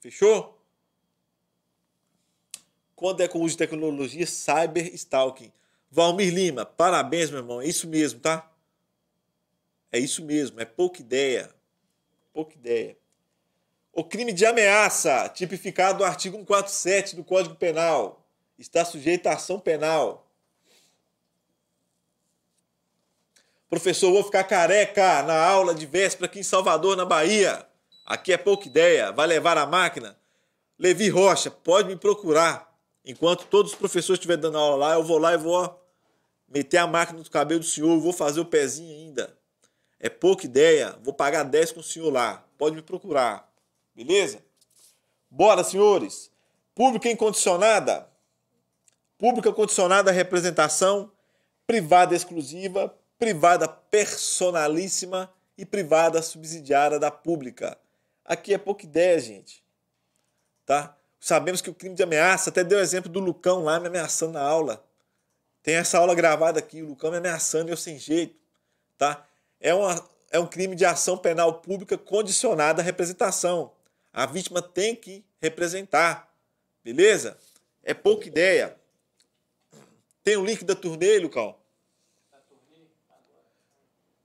Speaker 1: Fechou? Quando é com uso de tecnologia, cyber stalking. Valmir Lima, parabéns, meu irmão. É isso mesmo, tá? É isso mesmo, é pouca ideia. Pouca ideia. O crime de ameaça, tipificado no artigo 147 do Código Penal, está sujeito a ação penal Professor, vou ficar careca na aula de véspera aqui em Salvador, na Bahia. Aqui é pouca ideia, vai levar a máquina. Levi Rocha, pode me procurar. Enquanto todos os professores estiverem dando aula lá, eu vou lá e vou meter a máquina no cabelo do senhor, vou fazer o pezinho ainda. É pouca ideia, vou pagar 10 com o senhor lá. Pode me procurar. Beleza? Bora, senhores. Pública incondicionada. Pública condicionada à representação privada exclusiva privada personalíssima e privada subsidiária da pública. Aqui é pouca ideia, gente. Tá? Sabemos que o crime de ameaça, até deu o exemplo do Lucão lá me ameaçando na aula. Tem essa aula gravada aqui, o Lucão me ameaçando e eu sem jeito. Tá? É, uma, é um crime de ação penal pública condicionada à representação. A vítima tem que representar. Beleza? É pouca ideia. Tem o um link da turnê, Lucão?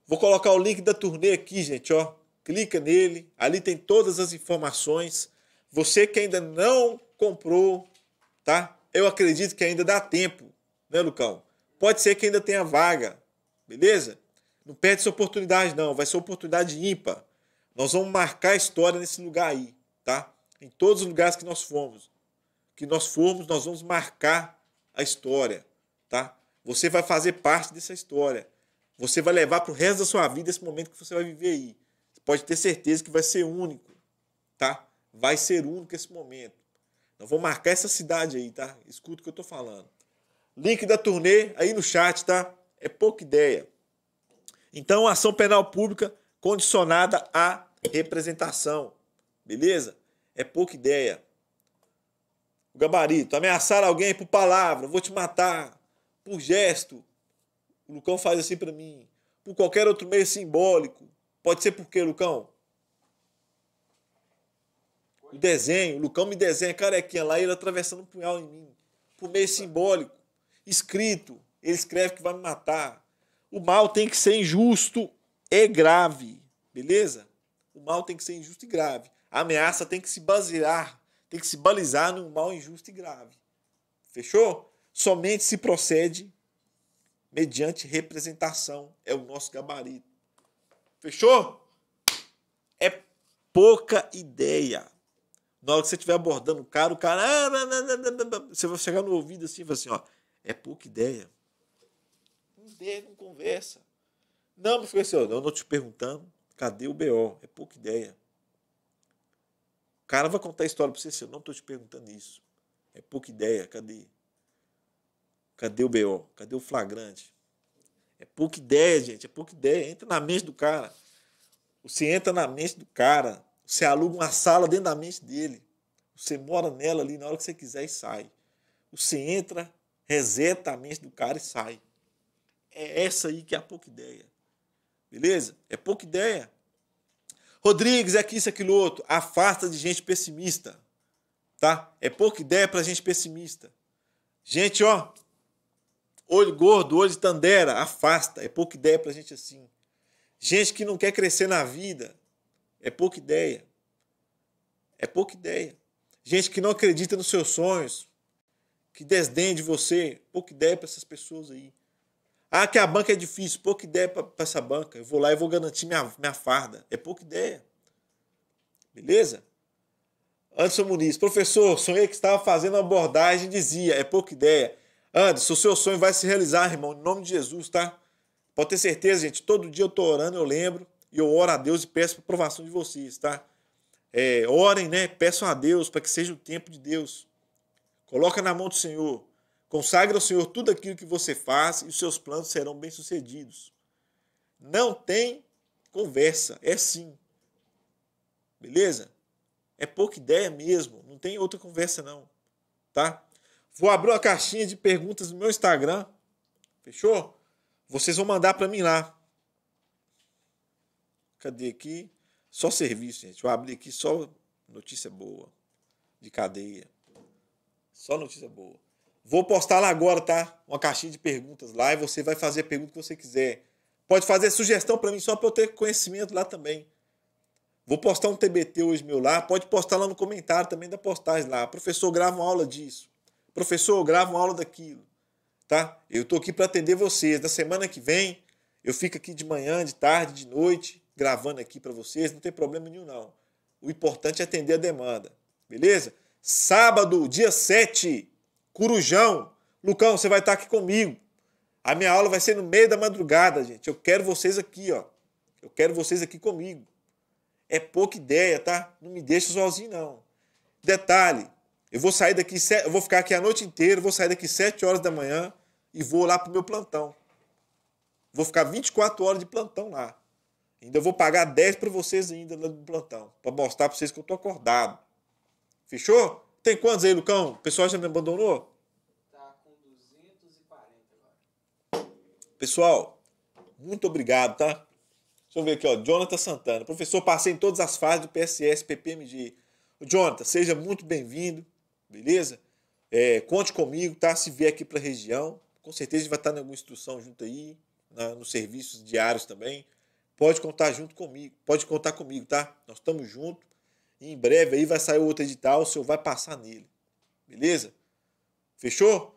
Speaker 1: Vou colocar o link da turnê aqui, gente, ó. Clica nele, ali tem todas as informações. Você que ainda não comprou, tá? Eu acredito que ainda dá tempo, né, Lucão? Pode ser que ainda tenha vaga, beleza? Não perde essa oportunidade, não. Vai ser oportunidade ímpar. Nós vamos marcar a história nesse lugar aí, tá? Em todos os lugares que nós fomos. Que nós formos, nós vamos marcar a história, tá? Você vai fazer parte dessa história. Você vai levar para o resto da sua vida esse momento que você vai viver aí. Você pode ter certeza que vai ser único, tá? Vai ser único esse momento. Não vou marcar essa cidade aí, tá? Escuta o que eu tô falando. Link da turnê aí no chat, tá? É pouca ideia. Então, ação penal pública condicionada à representação. Beleza? É pouca ideia. O gabarito. Ameaçar alguém por palavra, vou te matar. Por gesto, o Lucão faz assim para mim. Por qualquer outro meio simbólico. Pode ser por quê, Lucão? O desenho. O Lucão me desenha carequinha lá e ele atravessando um punhal em mim. Por meio simbólico. Escrito. Ele escreve que vai me matar. O mal tem que ser injusto e grave. Beleza? O mal tem que ser injusto e grave. A ameaça tem que se basear, tem que se balizar num mal injusto e grave. Fechou? Somente se procede mediante representação. É o nosso gabarito. Fechou? É pouca ideia. Na hora que você estiver abordando o cara, o cara. Ah, você vai chegar no ouvido assim e vai assim: ó, é pouca ideia. Não ideia, não conversa. Não, mas assim, ó, eu não te perguntando, cadê o BO? É pouca ideia. O cara vai contar a história para você assim: eu não estou te perguntando isso. É pouca ideia, cadê? Cadê o BO? Cadê o flagrante? É pouca ideia, gente. É pouca ideia. Entra na mente do cara. Você entra na mente do cara. Você aluga uma sala dentro da mente dele. Você mora nela ali na hora que você quiser e sai. Você entra, reseta a mente do cara e sai. É essa aí que é a pouca ideia. Beleza? É pouca ideia. Rodrigues, é que isso, é aquilo outro. Afasta de gente pessimista. Tá? É pouca ideia pra gente pessimista. Gente, ó, Olho gordo, olho de tandera, afasta. É pouca ideia a gente assim. Gente que não quer crescer na vida, é pouca ideia. É pouca ideia. Gente que não acredita nos seus sonhos, que desdenha de você, pouca ideia para essas pessoas aí. Ah, que a banca é difícil, pouca ideia para essa banca. Eu vou lá e vou garantir minha, minha farda. É pouca ideia. Beleza? Anderson Muniz, professor, sonhei que estava fazendo abordagem e dizia, é pouca ideia. Anderson, o seu sonho vai se realizar, irmão, em nome de Jesus, tá? Pode ter certeza, gente. Todo dia eu tô orando, eu lembro. E eu oro a Deus e peço a aprovação de vocês, tá? É, orem, né? Peçam a Deus para que seja o tempo de Deus. Coloca na mão do Senhor. Consagra ao Senhor tudo aquilo que você faz e os seus planos serão bem-sucedidos. Não tem conversa, é sim. Beleza? É pouca ideia mesmo, não tem outra conversa não, tá? Vou abrir uma caixinha de perguntas no meu Instagram. Fechou? Vocês vão mandar para mim lá. Cadê aqui? Só serviço, gente. Vou abrir aqui só notícia boa de cadeia. Só notícia boa. Vou postar lá agora, tá? Uma caixinha de perguntas lá e você vai fazer a pergunta que você quiser. Pode fazer sugestão para mim só para eu ter conhecimento lá também. Vou postar um TBT hoje meu lá, pode postar lá no comentário também da postagem lá. Professor, grava uma aula disso. Professor, gravo uma aula daquilo, tá? Eu estou aqui para atender vocês. Da semana que vem, eu fico aqui de manhã, de tarde, de noite, gravando aqui para vocês. Não tem problema nenhum, não. O importante é atender a demanda, beleza? Sábado, dia 7, Curujão. Lucão, você vai estar aqui comigo. A minha aula vai ser no meio da madrugada, gente. Eu quero vocês aqui, ó. Eu quero vocês aqui comigo. É pouca ideia, tá? Não me deixa sozinho, não. Detalhe, eu vou sair daqui, eu vou ficar aqui a noite inteira, vou sair daqui 7 horas da manhã e vou lá pro meu plantão. Vou ficar 24 horas de plantão lá. Ainda vou pagar 10 para vocês ainda lá do plantão, para mostrar para vocês que eu tô acordado. Fechou? Tem quantos aí, Lucão? O pessoal já me abandonou? Tá com 240 Pessoal, muito obrigado, tá? Deixa eu ver aqui, ó, Jonathan Santana. Professor, passei em todas as fases do PSS, PPMG. Jonathan, seja muito bem-vindo beleza? É, conte comigo, tá? Se vier aqui para a região, com certeza vai estar em alguma instituição junto aí, na, nos serviços diários também. Pode contar junto comigo, pode contar comigo, tá? Nós estamos juntos. E em breve aí vai sair outro edital, o senhor vai passar nele. Beleza? Fechou?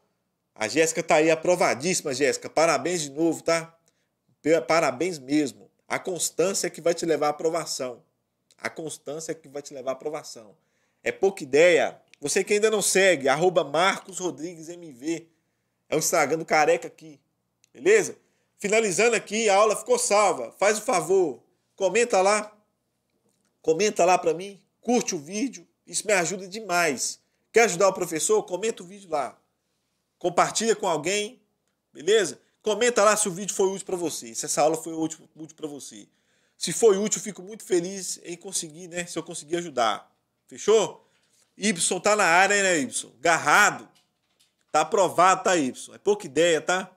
Speaker 1: A Jéssica tá aí aprovadíssima, Jéssica. Parabéns de novo, tá? Parabéns mesmo. A constância é que vai te levar à aprovação. A constância é que vai te levar à aprovação. É pouca ideia você que ainda não segue, arroba Marcos Rodrigues MV. É o Instagram do careca aqui. Beleza? Finalizando aqui, a aula ficou salva. Faz o favor, comenta lá. Comenta lá para mim, curte o vídeo, isso me ajuda demais. Quer ajudar o professor? Comenta o vídeo lá. Compartilha com alguém, beleza? Comenta lá se o vídeo foi útil para você, se essa aula foi útil, útil para você. Se foi útil, fico muito feliz em conseguir, né? Se eu conseguir ajudar. Fechou? Y tá na área, né, Y? Garrado. Tá aprovado, tá, Y? É pouca ideia, tá?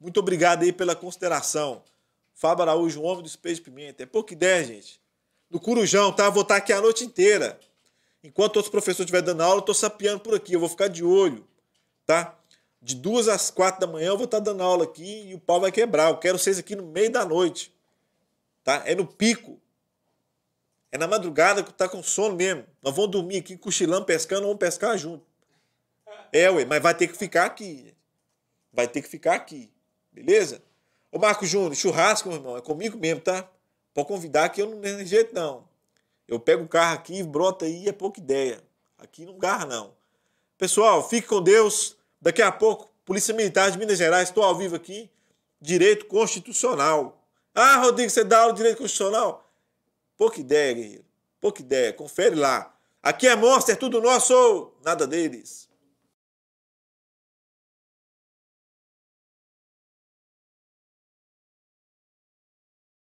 Speaker 1: Muito obrigado aí pela consideração. Fábio Araújo, homem do Espelho de Pimenta. É pouca ideia, gente. No Curujão, tá? Vou estar tá aqui a noite inteira. Enquanto outros professores estiver dando aula, eu tô sapeando por aqui. Eu vou ficar de olho, tá? De duas às quatro da manhã eu vou estar tá dando aula aqui e o pau vai quebrar. Eu quero vocês aqui no meio da noite, tá? É no pico. É na madrugada que tá com sono mesmo. Nós vamos dormir aqui cochilando, pescando, vamos pescar junto. É, ué, mas vai ter que ficar aqui. Vai ter que ficar aqui. Beleza? Ô, Marco Júnior, churrasco, meu irmão, é comigo mesmo, tá? Pode convidar que eu não tenho jeito, não. Eu pego o carro aqui, brota aí, é pouca ideia. Aqui não garra, não. Pessoal, fique com Deus. Daqui a pouco, Polícia Militar de Minas Gerais, estou ao vivo aqui. Direito constitucional. Ah, Rodrigo, você dá aula de direito constitucional? Pouca ideia, guerreiro. Pouca ideia. Confere lá. Aqui é Monster, é tudo nosso. ou Nada deles.